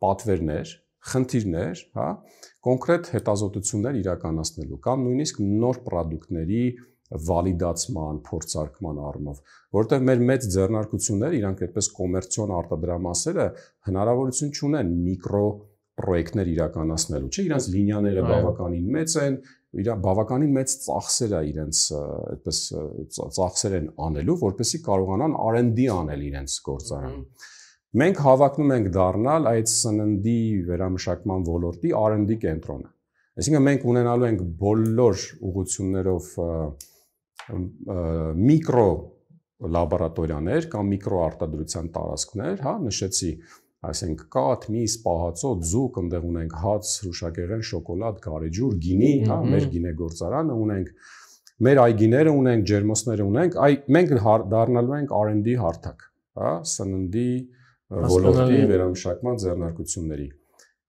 պատվերներ, խնդիրներ, հա, կոնկրետ հետազոտություններ իրականացնելու կամ նույնիսկ նոր product-ների վալիդացման, փորձարկման առումով, որովհետև մեր մեծ ձեռնարկությունները, իրանք այդպես կոմերցիոն արտադրամասերը հնարավորություն չունեն միկրո պրոյեկտներ իրականացնելու, չէ՞, իրանց լինյաները բավականին մեծ են, իր բավականին մեծ ծախսեր է իրենց այդպես ծախսեր են անելու, որպեսզի կարողանան R&D անել իրենց գործարանում։ Մենք հավակնում ենք դառնալ այդ սննդի վերամշակման ոլորտի R&D կենտրոնը։ Այսինքն մենք ունենալու ենք բոլոր ուղություններով միկրո լաբորատորիաներ կամ միկրոարտադրության տարածքներ, հա, նշեցի ասենք կաթ, միս, պահածո, ձուկ, այնտեղ ունենք հաց, հուշակեղեն, շոկոլադ, գարեջուր, գինի, հա, մեր գինեգործարանը ունենք, մեր այգիները ունենք, ջերմոսները ունենք, այ մենք հա, դառնալու ենք R&D հարթակ, հա, սննդի ոլորտի վերամշակման ձեռնարկությունների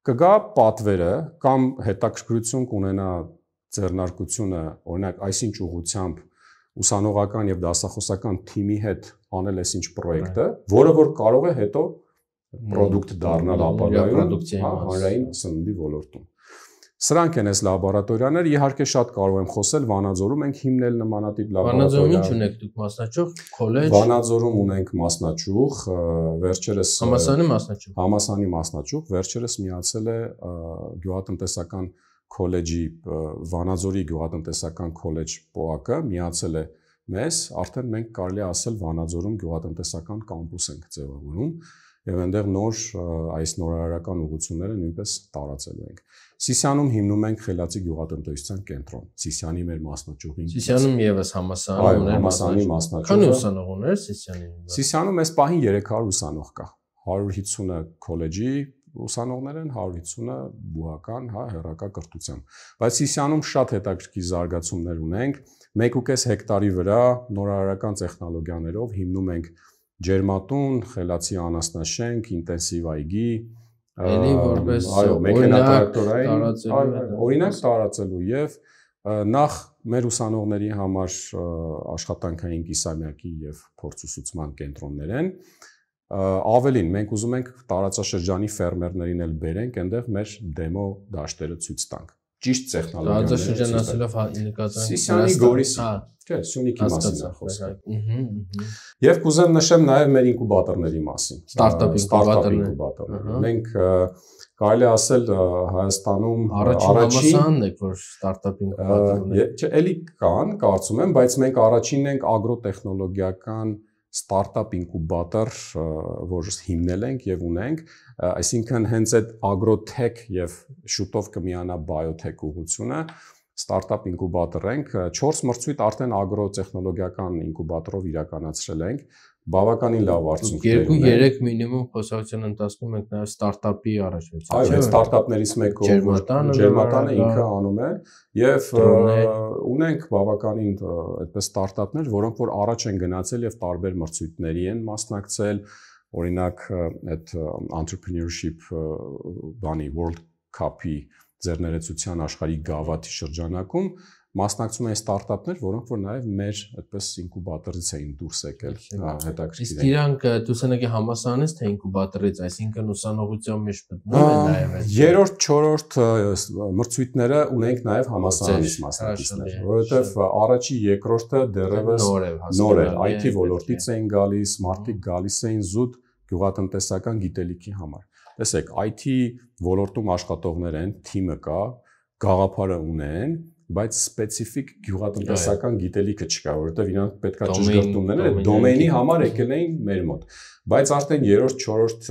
կգա պատվերը կամ հետաքրքրություն կունենա ձեռնարկությունը, օրինակ, այսինչ ուղությամբ ուսանողական եւ դասախոսական թիմի հետ անել այսինչ պրոյեկտը, որը որ կարող է հետո product դառնալ ապագայում հա, հանրային սննդի ոլորտում։ Սրանք են այս լաբորատորիաները, իհարկե շատ կարող եմ խոսել Վանաձորում, ենք հիմնել նմանատիպ լաբորատորիա։ Վանաձորում ինչ ունեք դուք մասնաճյուղ, քոլեջ։ Վանաձորում ունենք մասնաճյուղ, վերջերս Համասանի մասնաճյուղ։ Համասանի մասնաճյուղ, վերջերս միացել է գյուղատնտեսական քոլեջի Վանաձորի գյուղատնտեսական քոլեջ ՊՕԱԿ-ը միացել է մեզ, արդեն մենք կարելի ասել Վանաձորում գյուղատնտեսական կամպուս ենք ձևավորում եւ այնտեղ նոր այս նորարարական ուղղությունները նույնպես տարածելու ենք։ Սիսիանում հիմնում ենք Խելացի գյուղատնտեսության կենտրոն։ Սիսիանի մեր մասնաճյուղին։ Սիսիանում եւս համասարան ուներ համասարանի մասնաճյուղը։ Քանի ուսանող ուներ Սիսիանի։ Սիսիանում այս պահին 300 ուսանող կա։ 150-ը քոլեջի ուսանողներ են 150-ը բուհական, հա, հերակա կրթությամբ։ Բայց Սիսիանում շատ հետաքրքիր զարգացումներ ունենք։ 1.5 հեկտարի վրա նորարարական տեխնոլոգիաներով հիմնում ենք ջերմատուն, խելացի անասնաշենք, ինտենսիվ այգի, Էլի որպես այո, մեքենատրակտորային օրինակ տարածելու եւ նախ մեր ուսանողների համար աշխատանքային կիսամյակի եւ փորձուսուցման կենտրոններ են ավելին մենք ուզում ենք տարածաշրջանի ֆերմերներին էլ բերենք այնտեղ մեր դեմո դաշտերը ցույց տանք ճիշտ տեխնոլոգիա։ Տարածաշրջանացելով հա, նկատառնալով Սիսիանի Գորիսի, հա։ չէ, Սյունիքի մասին է խոսքը։ հա, Եվ կուզեմ նշեմ նաև մեր ինկուբատորների մասին։ Ստարտափ ինկուբատորները։ Մենք կարելի ասել Հայաստանում առաջին համասանն է, որ ստարտափ ինկուբատորներ։ Չէ, էլի կան, կարծում եմ, բայց մենք առաջինն ենք ագրոտեխնոլոգիական ստարտափ ինկուբատոր, որ հիմնել ենք եւ ունենք, այսինքն հենց այդ agrotech եւ շուտով կմիանա biotech ուղղությունը ստարտափ ինկուբատոր ենք 4 մրցույթ արդեն ագրոտեխնոլոգիական ինկուբատորով իրականացրել ենք բավականին լավ արդյունք ունեն։ 2-3 մինիմում խոսակցության ընթացքում ենք նաև ստարտափի առաջացած։ Այո, ստարտափներից մեկը Ջերմատանը ինքը անում է եւ ունենք բավականին այդպես ստարտափներ, որոնք որ առաջ են գնացել եւ տարբեր մրցույթների են մասնակցել, օրինակ այդ entrepreneurship բանի World Cup-ի ձեռներեցության աշխարհի գավաթի շրջանակում մասնակցում են ստարտափներ, որոնք որ նաև մեր այդպես ինկուբատորից էին դուրս եկել, հետաքրքիր։ Իսկ իրանք դուսանեկի համասանից թե ինկուբատորից, այսինքն ուսանողության մեջ մտնում են նաև այդ։ Երորդ, չորրորդ մրցույթները ունենք նաև համասանից մասնակիցներ, որովհետև առաջի երկրորդը դեռևս նոր էր, IT ոլորտից էին գալիս, մարդիկ գալիս էին զուտ գյուղատնտեսական գիտելիքի համար։ Տեսեք, IT ոլորտում աշխատողներ են, թիմը կա, գաղափարը ունեն, բայց սպეციფიկ գյուղատնտեսական գիտելիքը չկա, որովհետև իրանք պետքա ճշգրտումները դոմենի համար եկել էին մեր մոտ։ Բայց արդեն 3-րդ, 4-րդ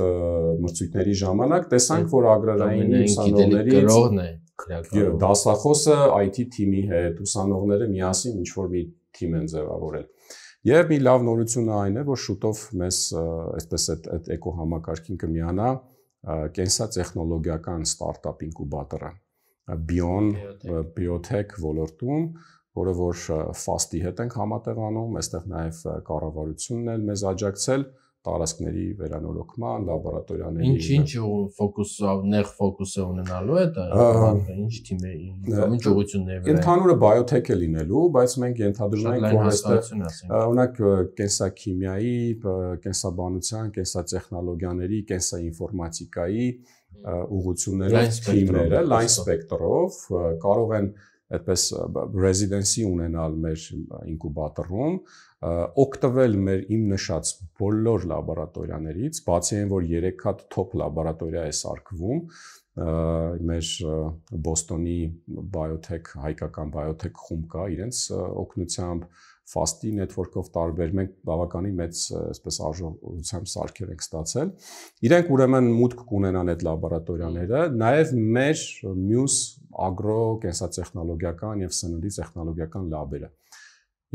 մրցույթների ժամանակ տեսանք, որ ագրարային ուսանողների գրողն է քրեական։ Դասախոսը IT թիմի հետ ուսանողները միասին ինչ-որ մի թիմ են ձևավորել։ Եվ մի լավ նորությունը այն է, որ շուտով մեզ այսպես այդ այդ էկոհամակարգին կմիանա կենսա տեխնոլոգիական ստարտափ ինկուբատորը, բիոն բիոթեք ոլորտում, որը որ ֆաստի հետ ենք համատեղանում, այստեղ նաև կառավարությունն էլ մեզ աջակցել տարածքների վերանորոգման, լաբորատորիաների Ինչ ինչ ֆոկուս նեղ ֆոկուս է ունենալու այդ ինչ թիմի ինչ ուղությունների վրա։ Ընդհանուրը բայոթեքը լինելու, բայց մենք ենթադրում ենք որ այստեղ օրինակ կենսաքիմիայի, կենսաբանության, կենսատեխնոլոգիաների, կենսաինֆորմատիկայի ուղությունները, թիմերը լայն սպեկտրով կարող են այդպես ռեզիդենսի ունենալ մեր ինկուբատորում, օգտվել մեր իմ նշած բոլոր լաբորատորիաներից, բացի այն, որ 3 հատ top լաբորատորիա է սարքվում, մեր Բոստոնի Biotech հայկական Biotech խումբ կա, իրենց օգնությամբ Fast-ի network-ով տարբեր մենք բավականին մեծ այսպես արժողությամբ սարքեր ենք ստացել։ Իրանք ուրեմն մուտք կունենան այդ լաբորատորիաները, նաև մեր մյուս ագրո կենսատեխնոլոգիական եւ սննդի տեխնոլոգիական լաբերը։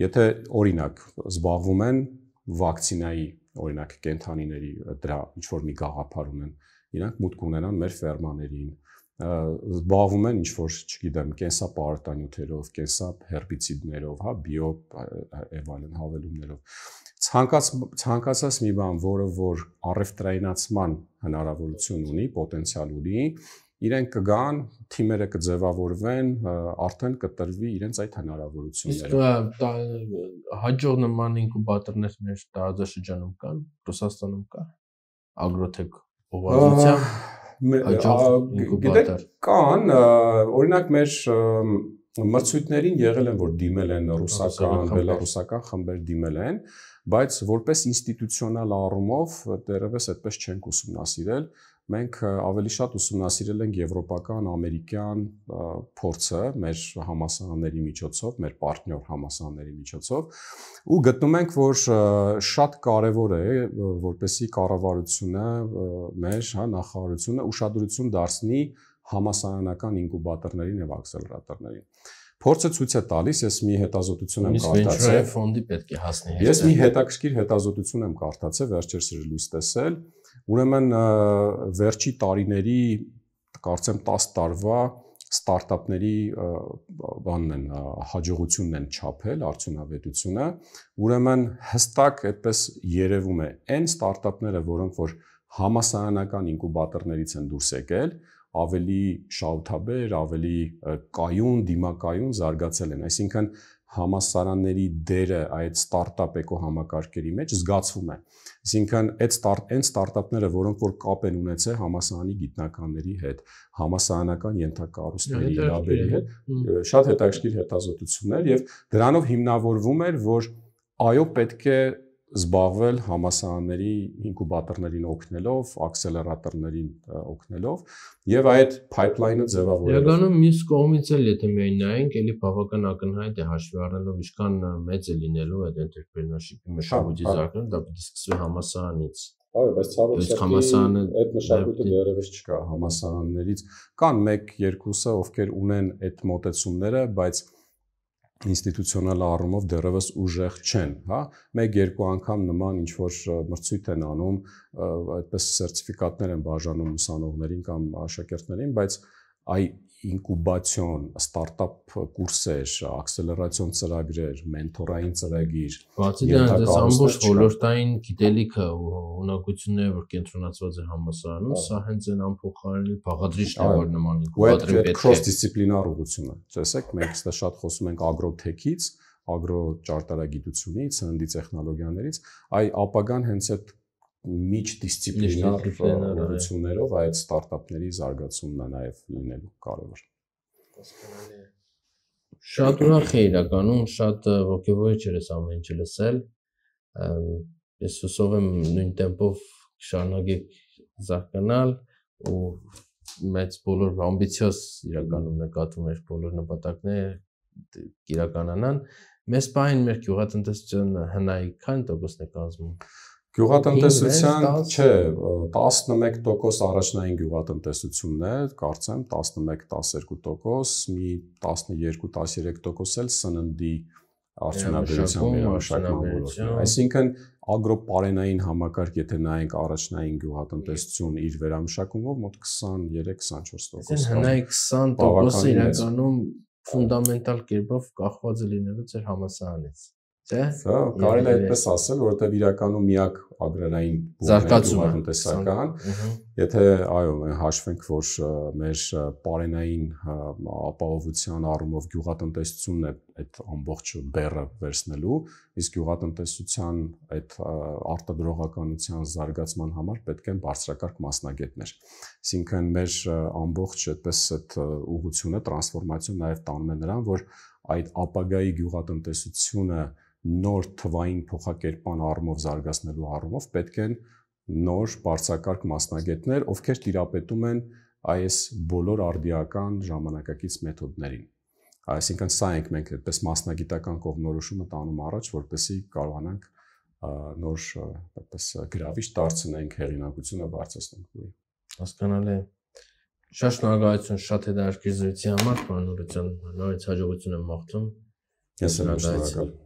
Եթե օրինակ զբաղվում են վակցինայի, օրինակ կենթանիների դրա ինչ որ մի գաղափար ունեն, իրանք մուտք ունենան մեր ֆերմաներին, զբաղվում են ինչ որ, չգիտեմ, կենսապարտանյութերով, կենսահերբիցիդներով, հա, բիո էվալեն հավելումներով։ Ցանկաց ցանկացած մի բան, որը որ առևտրայնացման հնարավորություն ունի, պոտենցիալ ունի, իրենք կգան, թիմերը կձևավորվեն, արդեն կտրվի իրենց այդ հնարավորությունները։ Իսկ հաջող նման ինկուբատորներ մեր տարածաշրջանում կան, Ռուսաստանում կա, Agrotech ուղղությամբ գիտեք կան օրինակ մեր մրցույթներին եղել են որ դիմել են ռուսական, բելարուսական խմբեր դիմել են, բայց որպես ինստիտուցիոնալ առումով դերևս այդպես չենք ուսումնասիրել, մենք ավելի շատ ուսումնասիրել ենք եվրոպական, ամերիկյան փորձը մեր համասանների միջոցով, մեր պարտներ համասանների միջոցով ու գտնում ենք, որ շատ կարևոր է, որպեսի կառավարությունը, մեր հա նախարարությունը ուշադրություն դարձնի համասարանական ինկուբատորներին եւ ակսելերատորներին։ Փորձը ցույց է տալիս, ես մի հետազոտություն եմ կարդացել։ Ֆոնդի պետք է հասնի։ Ես մի հետաքրքիր հետազոտություն եմ կարդացել, վերջերս լույս տեսել, Ուրեմն վերջի տարիների կարծեմ 10 տարվա ստարտափների բանն են հաջողությունն են չափել արդյունավետությունը ուրեմն հստակ այդպես երևում է այն ստարտափները որոնք որ համասարանական ինկուբատորներից են դուրս եկել ավելի շահութաբեր, ավելի կայուն, դիմակայուն զարգացել են։ Այսինքն համասարանների դերը այդ ստարտափ էկոհամակարգերի մեջ զգացվում է։ Այսինքն այդ ստարտ այն ստարտափները, որոնք որ կապ են ունեցել համասարանի գիտնականների հետ, համասարանական ենթակառուցների լաբերի հետ, հա։ շատ հետաքրքիր հետազոտություններ եւ դրանով հիմնավորվում էր, որ այո, պետք է զբաղվել համասարանների ինկուբատորներին օգնելով, ակսելերատորներին օգնելով եւ այդ pipeline-ը ձևավորել։ Իրականում մյուս կողմից էլ եթե միայն նայենք, էլի բավական ակնհայտ է հաշվի առնելով ինչքան մեծ է լինելու այդ entrepreneurship-ի մշակույթի զարգանալը, դա պիտի սկսվի համասարանից։ Այո, բայց ցավոք համասարանը այդ մշակույթը դեռևս չկա համասարաններից։ Կան 1-2-ը, ովքեր ունեն այդ մոտեցումները, բայց ինստիտուցիոնալ առումով դեռևս ուժեղ չեն, հա։ 1-2 անգամ նման ինչ որ մրցույթ են անում, այդպես սերտիֆիկատներ են բաժանում ուսանողներին կամ աշակերտներին, բայց այ ինկուբացիոն, ստարտափ կուրսեր, ակսելերացիոն ծրագրեր, մենթորային ծրագիր։ Բացի դրանից, այս ամբողջ ոլորտային գիտելիքը ու ունակությունները, որ կենտրոնացված է համասարանում, սա հենց այն ամփոխարինի բաղադրիչն է, որ նման ինկուբատորի պետք է։ Կրոս-դիսցիպլինար ուղղությունը։ Տեսեք, մենք ստա շատ խոսում ենք ագրոթեքից, ագրոճարտարագիտությունից, հնդի տեխնոլոգիաներից, այ ապագան հենց այդ միջդիսցիպլինար ուղղություններով այդ ստարտափների զարգացումն է նաև լինելու կարևոր։ Շատ ուրախ եի իրականում, շատ ողջույն չէր ես ամեն ինչը լսել։ Ես հուսով եմ նույն տեմպով շարունակեք զարգանալ ու մեծ բոլոր ամբիցիոզ իրականում նկատում էր բոլոր նպատակները իրականանան։ Մեզ բայն մեր գյուղատնտեսությունը հնայի քան տոկոսն է կազմում։ Գյուղատնտեսության չէ, 11% առաջնային գյուղատնտեսությունն է, կարծեմ 11-12%, մի 12-13% էլ սննդի արդյունաբերության մշակման ոլորտն է։ Այսինքն ագրոպարենային համակարգ, եթե նայենք առաջնային գյուղատնտեսություն իր վերամշակումով մոտ 23-24%։ Հնայ 20%-ը իրականում ֆունդամենտալ կերպով կախված է լինելու ծեր համասարանից։ Չէ՞։ Սա կարելի է այդպես ասել, որովհետև իրականում միակ ագրարային զարգացումը տնտեսական, եթե այո, հաշվենք, որ մեր պարենային ապահովության առումով գյուղատնտեսությունն է այդ ամբողջ բեռը վերցնելու, իսկ գյուղատնտեսության այդ արտադրողականության զարգացման համար պետք են բարձրակարգ մասնագետներ։ Այսինքն մեր ամբողջ այդպես այդ ուղղությունը, տրանսֆորմացիան նաև տանում է նրան, որ այդ ապագայի գյուղատնտեսությունը նոր թվային փոխակերպման առումով զարգացնելու առումով պետք են նոր բարձակարգ մասնագետներ, ովքեր տիրապետում են այս բոլոր արդիական ժամանակակից մեթոդներին։ Այսինքն սա ենք մենք այդպես մասնագիտական կողմնորոշումը տանում առաջ, որպեսզի կարողանանք նոր այդպես գրավիչ դարձնենք հերինակությունը բարձրացնենք ուի։ Հասկանալի է։ Շատ շնորհակալություն շատ հետաքրքիր զրույցի համար, պարոն Նուրեթյան, նորից հաջողություն եմ մաղթում։ Ես եմ շնորհակալ։